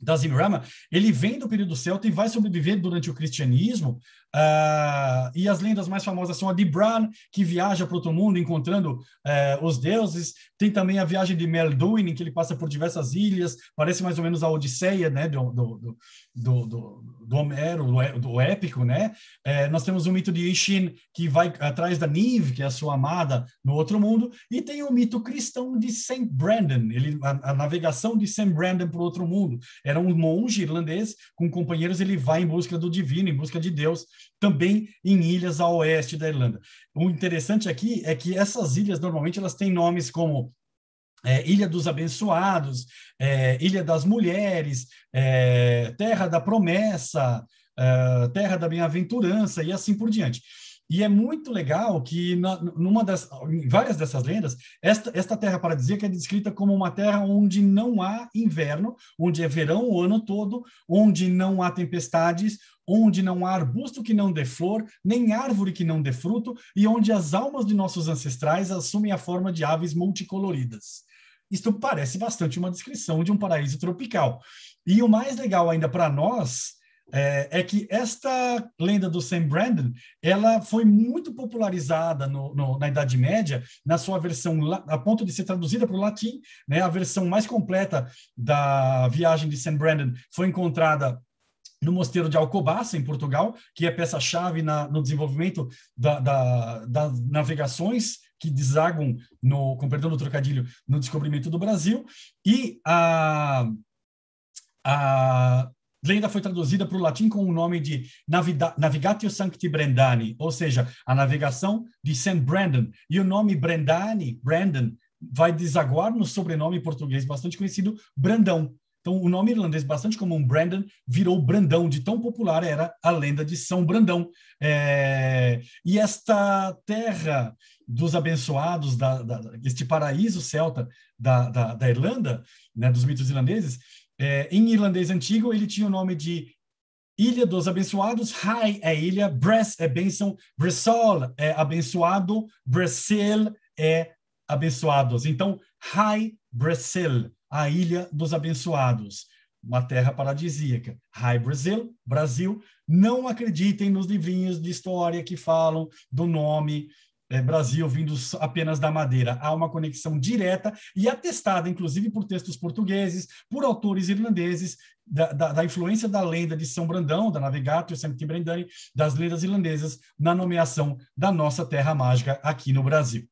da então, Zimrama, ele vem do período celta e vai sobreviver durante o cristianismo. Uh, e as lendas mais famosas são a de Bran, que viaja para outro mundo encontrando uh, os deuses. Tem também a viagem de Melduin, em que ele passa por diversas ilhas. Parece mais ou menos a Odisseia, né, do, do, do, do Homero, do, épico, né? Uh, nós temos o mito de Ishin, que vai atrás da Nive, que é a sua amada, no outro mundo. E tem o mito cristão de Saint Brandon, ele, a, a navegação de Saint Brandon para o outro mundo. É era um monge irlandês, com companheiros ele vai em busca do divino, em busca de Deus, também em ilhas a oeste da Irlanda. O interessante aqui é que essas ilhas normalmente elas têm nomes como é, Ilha dos Abençoados, é, Ilha das Mulheres, é, Terra da Promessa, é, Terra da Bem-aventurança e assim por diante. E é muito legal que na, numa das, em várias dessas lendas, esta, esta terra paradisíaca é descrita como uma terra onde não há inverno, onde é verão o ano todo, onde não há tempestades, onde não há arbusto que não dê flor, nem árvore que não dê fruto, e onde as almas de nossos ancestrais assumem a forma de aves multicoloridas. Isto parece bastante uma descrição de um paraíso tropical. E o mais legal ainda para nós é, é, que esta lenda do Sam Brandon ela foi muito popularizada no, no, na Idade Média na sua versão a ponto de ser traduzida para o latim né a versão mais completa da viagem de Sam Brandon foi encontrada no Mosteiro de Alcobaça, em Portugal, que é peça-chave no desenvolvimento da, da, das navegações que desagam, no, com perdão do trocadilho, no descobrimento do Brasil. E a, a Glenda foi traduzida para o latim com o nome de Navigatio Sancti Brendani, ou seja, a navegação de St. Brandon. E o nome Brendani, Brandon, vai desaguar no sobrenome português bastante conhecido, Brandão. Então, o nome irlandês bastante comum, Brandon, virou Brandão, de tão popular era a lenda de São Brandão. É... E esta terra dos abençoados, da, da, este paraíso celta da, da, da Irlanda, né, dos mitos irlandeses, é, em irlandês antigo, ele tinha o nome de Ilha dos Abençoados, High é ilha, Bres é bênção, Bressol é abençoado, Brasil é abençoados. Então, High Brasil, a ilha dos abençoados, uma terra paradisíaca. High Brasil, Brasil, não acreditem nos livrinhos de história que falam do nome é, Brasil vindos apenas da Madeira. Há uma conexão direta e atestada, inclusive, por textos portugueses, por autores irlandeses, da, da, da influência da lenda de São Brandão, da Navigator, Santi Brendani, das lendas irlandesas, na nomeação da nossa terra mágica aqui no Brasil.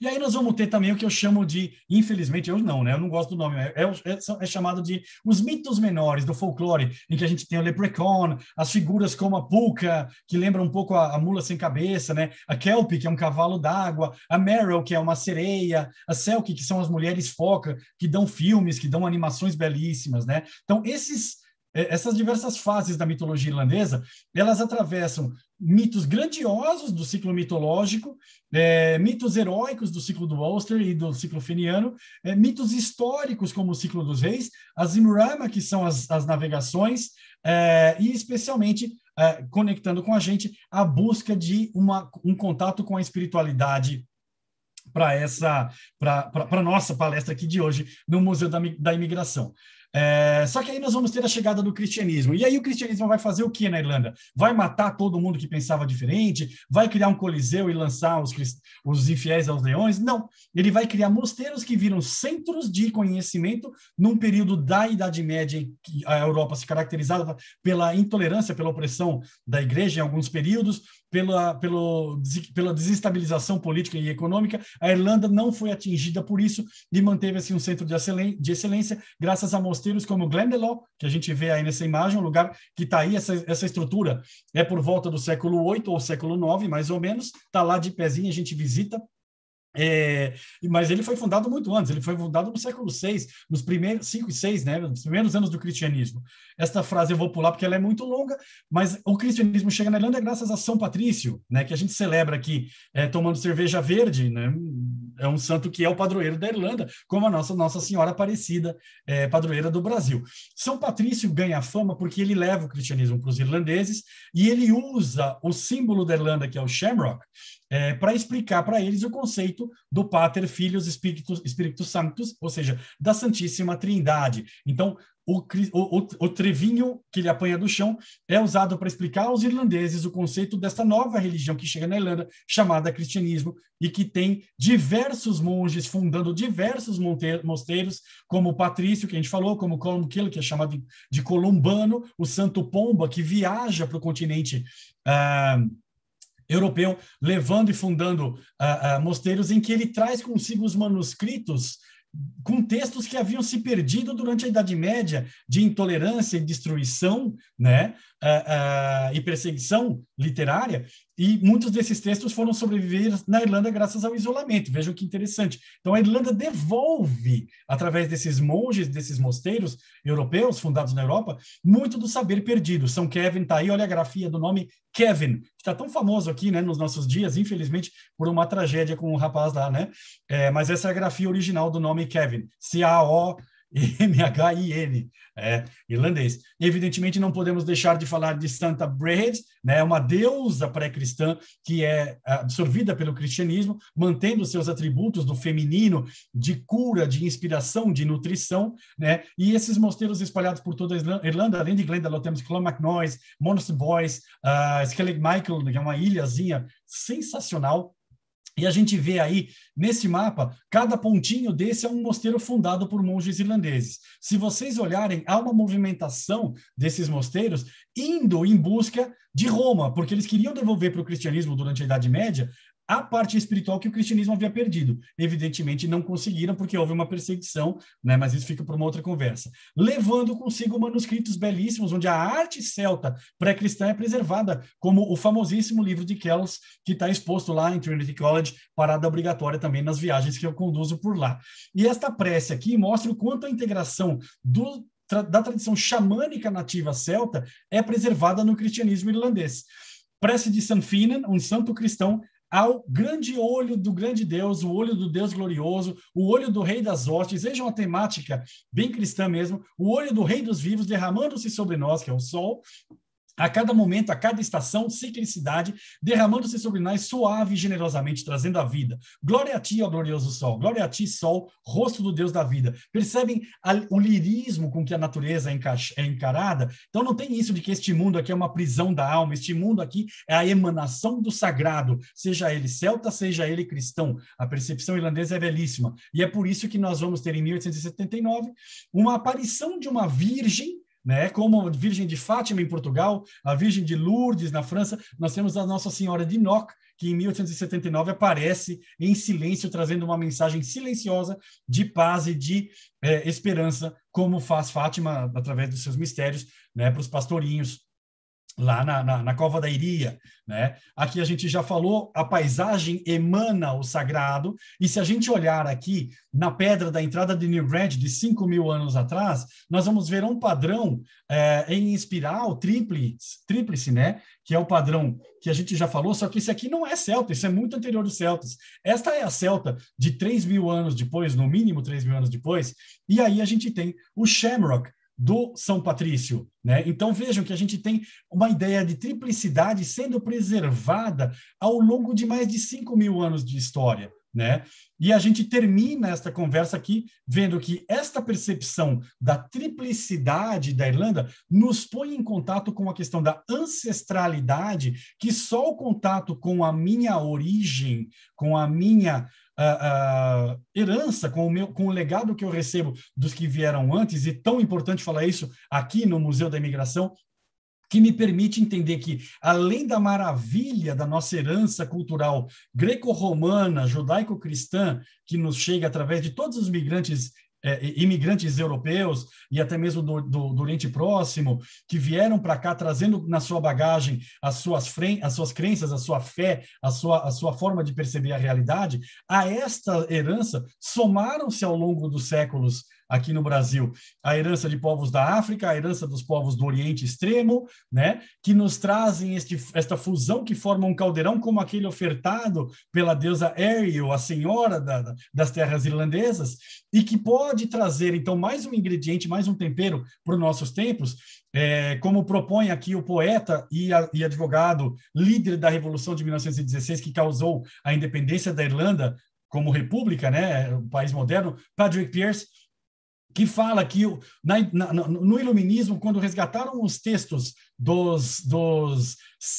E aí nós vamos ter também o que eu chamo de, infelizmente, eu não, né? Eu não gosto do nome, é, é, é chamado de os mitos menores do folclore, em que a gente tem o leprechaun, as figuras como a pulca, que lembra um pouco a, a mula sem cabeça, né? A kelp, que é um cavalo d'água, a Meryl, que é uma sereia, a Selkie, que são as mulheres foca, que dão filmes, que dão animações belíssimas, né? Então, esses é, essas diversas fases da mitologia irlandesa, elas atravessam mitos grandiosos do ciclo mitológico, é, mitos heróicos do ciclo do Ulster e do ciclo feniano, é, mitos históricos como o ciclo dos reis, as Imurama, que são as, as navegações, é, e especialmente é, conectando com a gente a busca de uma, um contato com a espiritualidade para essa para nossa palestra aqui de hoje no Museu da, da Imigração. É, só que aí nós vamos ter a chegada do cristianismo. E aí o cristianismo vai fazer o que na Irlanda? Vai matar todo mundo que pensava diferente? Vai criar um coliseu e lançar os, os infiéis aos leões? Não. Ele vai criar mosteiros que viram centros de conhecimento num período da Idade Média em que a Europa se caracterizava pela intolerância, pela opressão da igreja em alguns períodos, pela, pelo, pela desestabilização política e econômica. A Irlanda não foi atingida por isso e manteve assim, um centro de excelência, de excelência graças a mosteiros mosteros como Glendalough, que a gente vê aí nessa imagem, um lugar que está aí, essa, essa estrutura é por volta do século 8 ou século 9, mais ou menos, está lá de pezinho, a gente visita, é, mas ele foi fundado muito antes, ele foi fundado no século VI, nos primeiros 5 e 6, né, nos primeiros anos do cristianismo. Esta frase eu vou pular porque ela é muito longa, mas o cristianismo chega na Irlanda graças a São Patrício, né, que a gente celebra aqui é, tomando cerveja verde, né, é um santo que é o padroeiro da Irlanda, como a nossa Nossa Senhora Aparecida, é, padroeira do Brasil. São Patrício ganha fama porque ele leva o cristianismo para os irlandeses e ele usa o símbolo da Irlanda, que é o shamrock, é, para explicar para eles o conceito do Pater, Filhos, Espíritos, Espíritos Santos, ou seja, da Santíssima Trindade. Então, o, o, o, trevinho que ele apanha do chão é usado para explicar aos irlandeses o conceito desta nova religião que chega na Irlanda, chamada cristianismo, e que tem diversos monges fundando diversos mosteiros, como o Patrício, que a gente falou, como Columkill, que é chamado de Columbano, o Santo Pomba, que viaja para o continente. Uh, europeu, levando e fundando uh, uh, mosteiros em que ele traz consigo os manuscritos com textos que haviam se perdido durante a Idade Média de intolerância e destruição né, uh, uh, e perseguição literária, e muitos desses textos foram sobreviver na Irlanda graças ao isolamento. Vejam que interessante. Então, a Irlanda devolve, através desses monges, desses mosteiros europeus fundados na Europa, muito do saber perdido. São Kevin está aí, olha a grafia do nome Kevin, que está tão famoso aqui né, nos nossos dias, infelizmente, por uma tragédia com um rapaz lá, né? É, mas essa é a grafia original do nome Kevin. C-A-O m h i n é, irlandês. Evidentemente, não podemos deixar de falar de Santa Bread, né, uma deusa pré-cristã que é, é absorvida pelo cristianismo, mantendo seus atributos do feminino, de cura, de inspiração, de nutrição, né, e esses mosteiros espalhados por toda a Irlanda, além de Glenda, nós temos Clonmacnoise, Monast Boys, uh, Skellig Michael, que é uma ilhazinha sensacional, e a gente vê aí nesse mapa, cada pontinho desse é um mosteiro fundado por monges irlandeses. Se vocês olharem, há uma movimentação desses mosteiros indo em busca de Roma, porque eles queriam devolver para o cristianismo durante a Idade Média a parte espiritual que o cristianismo havia perdido. Evidentemente, não conseguiram, porque houve uma perseguição, né? mas isso fica para uma outra conversa. Levando consigo manuscritos belíssimos, onde a arte celta pré-cristã é preservada, como o famosíssimo livro de Kells, que está exposto lá em Trinity College, parada obrigatória também nas viagens que eu conduzo por lá. E esta prece aqui mostra o quanto a integração do da tradição xamânica nativa celta é preservada no cristianismo irlandês. Prece de San Finan, um santo cristão ao grande olho do grande Deus, o olho do Deus glorioso, o olho do Rei das hostes, seja uma temática bem cristã mesmo, o olho do Rei dos vivos derramando-se sobre nós, que é o sol, a cada momento, a cada estação, ciclicidade, derramando-se sobre nós suave e generosamente, trazendo a vida. Glória a ti, ó glorioso sol. Glória a ti, sol, rosto do Deus da vida. Percebem o lirismo com que a natureza é, é encarada? Então não tem isso de que este mundo aqui é uma prisão da alma, este mundo aqui é a emanação do sagrado, seja ele celta, seja ele cristão. A percepção irlandesa é belíssima. E é por isso que nós vamos ter em 1879 uma aparição de uma virgem né? É como a Virgem de Fátima em Portugal, a Virgem de Lourdes na França, nós temos a Nossa Senhora de Noc, que em 1879 aparece em silêncio, trazendo uma mensagem silenciosa de paz e de eh, esperança, como faz Fátima através dos seus mistérios, né, para os pastorinhos lá na, na, na, Cova da Iria. Né? Aqui a gente já falou, a paisagem emana o sagrado, e se a gente olhar aqui na pedra da entrada de New Grant, de 5 mil anos atrás, nós vamos ver um padrão é, em espiral tríplice, né? que é o padrão que a gente já falou, só que isso aqui não é Celta, isso é muito anterior dos Celtas. Esta é a Celta de 3 mil anos depois, no mínimo 3 mil anos depois, e aí a gente tem o Shamrock, do São Patrício. Né? Então vejam que a gente tem uma ideia de triplicidade sendo preservada ao longo de mais de 5 mil anos de história. Né? E a gente termina esta conversa aqui vendo que esta percepção da triplicidade da Irlanda nos põe em contato com a questão da ancestralidade, que só o contato com a minha origem, com a minha herança, com o, meu, com o legado que eu recebo dos que vieram antes, e tão importante falar isso aqui no Museu da Imigração, que me permite entender que, além da maravilha da nossa herança cultural greco-romana, judaico-cristã, que nos chega através de todos os migrantes é, imigrantes europeus e até mesmo do, do, do Oriente Próximo, que vieram para cá trazendo na sua bagagem as suas, as suas crenças, a sua fé, a sua, a sua forma de perceber a realidade, a esta herança somaram-se ao longo dos séculos aqui no Brasil, a herança de povos da África, a herança dos povos do Oriente Extremo, né, que nos trazem este, esta fusão que forma um caldeirão como aquele ofertado pela deusa Ariel, a senhora da, das terras irlandesas, e que pode trazer, então, mais um ingrediente, mais um tempero para os nossos tempos, é, como propõe aqui o poeta e, a, e advogado líder da Revolução de 1916, que causou a independência da Irlanda como república, né, um país moderno, Patrick Pierce, que fala que na, na, no iluminismo, quando resgataram os textos dos, dos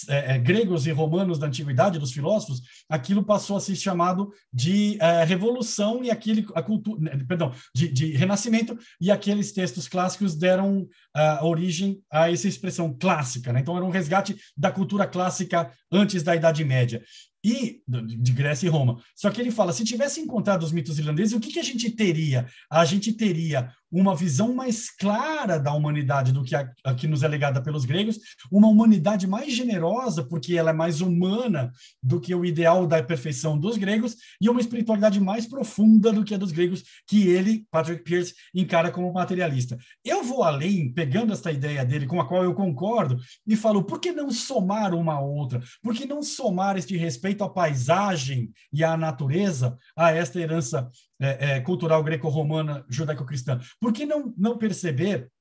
é, é, gregos e romanos da antiguidade, dos filósofos, aquilo passou a ser chamado de é, revolução e aquele, a cultura, né, perdão, de, de, renascimento, e aqueles textos clássicos deram uh, origem a essa expressão clássica. Né? Então, era um resgate da cultura clássica antes da Idade Média. E de Grécia e Roma. Só que ele fala: se tivesse encontrado os mitos irlandeses, o que, que a gente teria? A gente teria uma visão mais clara da humanidade do que a, a, que nos é legada pelos gregos, uma humanidade mais generosa, porque ela é mais humana do que o ideal da perfeição dos gregos, e uma espiritualidade mais profunda do que a dos gregos, que ele, Patrick Pierce, encara como materialista. Eu vou além, pegando esta ideia dele, com a qual eu concordo, e falo, por que não somar uma a outra? Por que não somar este respeito à paisagem e à natureza a esta herança é, é, cultural greco-romana judaico-cristã? Por que não, não perceber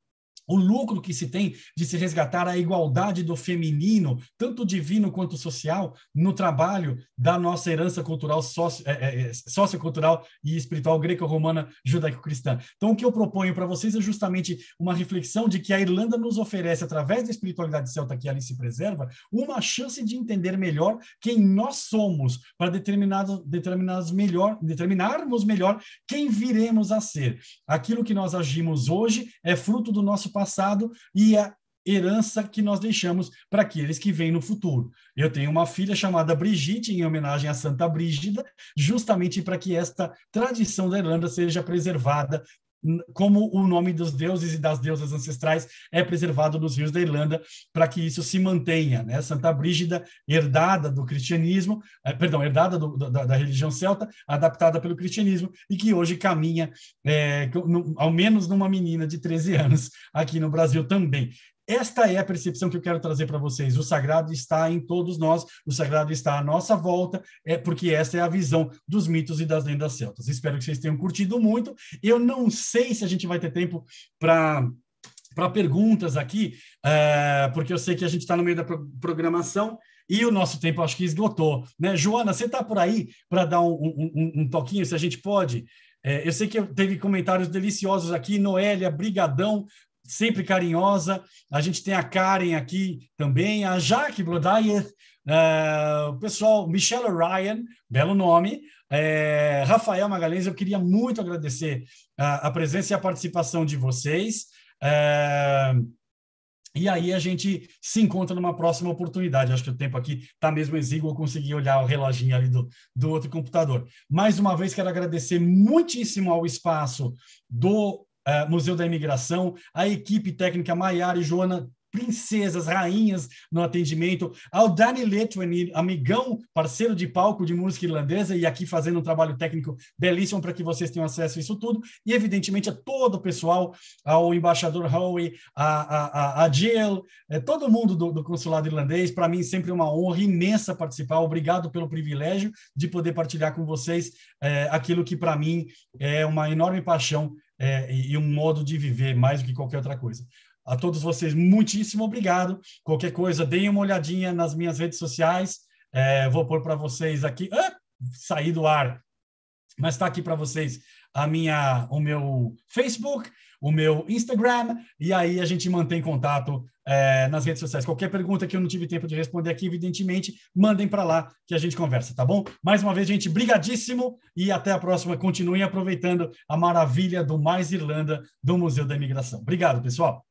o lucro que se tem de se resgatar a igualdade do feminino, tanto divino quanto social, no trabalho da nossa herança cultural, socio, é, é, é sociocultural e espiritual greco-romana judaico-cristã. Então, o que eu proponho para vocês é justamente uma reflexão de que a Irlanda nos oferece, através da espiritualidade celta que ali se preserva, uma chance de entender melhor quem nós somos, para determinados melhor, determinarmos melhor quem viremos a ser. Aquilo que nós agimos hoje é fruto do nosso passado e a herança que nós deixamos para aqueles que vêm no futuro. Eu tenho uma filha chamada Brigitte, em homenagem à Santa Brígida, justamente para que esta tradição da Irlanda seja preservada como o nome dos deuses e das deusas ancestrais é preservado nos rios da Irlanda para que isso se mantenha. Né? Santa Brígida, herdada do cristianismo, eh, perdão, herdada do, da, da, religião celta, adaptada pelo cristianismo e que hoje caminha, eh, no, ao menos numa menina de 13 anos aqui no Brasil também. Esta é a percepção que eu quero trazer para vocês. O sagrado está em todos nós, o sagrado está à nossa volta, é porque essa é a visão dos mitos e das lendas celtas. Espero que vocês tenham curtido muito. Eu não sei se a gente vai ter tempo para para perguntas aqui, eh, porque eu sei que a gente está no meio da pro programação e o nosso tempo acho que esgotou, né? Joana, você está por aí para dar um, um, um toquinho, se a gente pode? É, eu sei que teve comentários deliciosos aqui, Noélia, brigadão sempre carinhosa. A gente tem a Karen aqui também, a Jaque Blodayer, uh, eh, o pessoal, Michelle Ryan, belo nome, uh, Rafael Magalhães, eu queria muito agradecer a, a presença e a participação de vocês. Uh, e aí a gente se encontra numa próxima oportunidade. Acho que o tempo aqui está mesmo exíguo, eu consegui olhar o reloginho ali do, do outro computador. Mais uma vez, quero agradecer muitíssimo ao espaço do eh, Museu da Imigração, a equipe técnica Maiara e Joana princesas, rainhas no atendimento, ao Dani Letwin, amigão, parceiro de palco de música irlandesa, e aqui fazendo um trabalho técnico belíssimo para que vocês tenham acesso a isso tudo, e evidentemente a todo o pessoal, ao embaixador Howie, a, a, a, Jill, é, todo mundo do, do consulado irlandês, para mim sempre uma honra imensa participar, obrigado pelo privilégio de poder partilhar com vocês é, aquilo que para mim é uma enorme paixão é, e um modo de viver mais do que qualquer outra coisa. A todos vocês, muitíssimo obrigado. Qualquer coisa, deem uma olhadinha nas minhas redes sociais. É, vou pôr para vocês aqui. Ah, saí do ar. Mas está aqui para vocês a minha, o meu Facebook, o meu Instagram, e aí a gente mantém contato é, nas redes sociais. Qualquer pergunta que eu não tive tempo de responder aqui, evidentemente, mandem para lá que a gente conversa, tá bom? Mais uma vez, gente, brigadíssimo e até a próxima. Continuem aproveitando a maravilha do Mais Irlanda do Museu da Imigração. Obrigado, pessoal.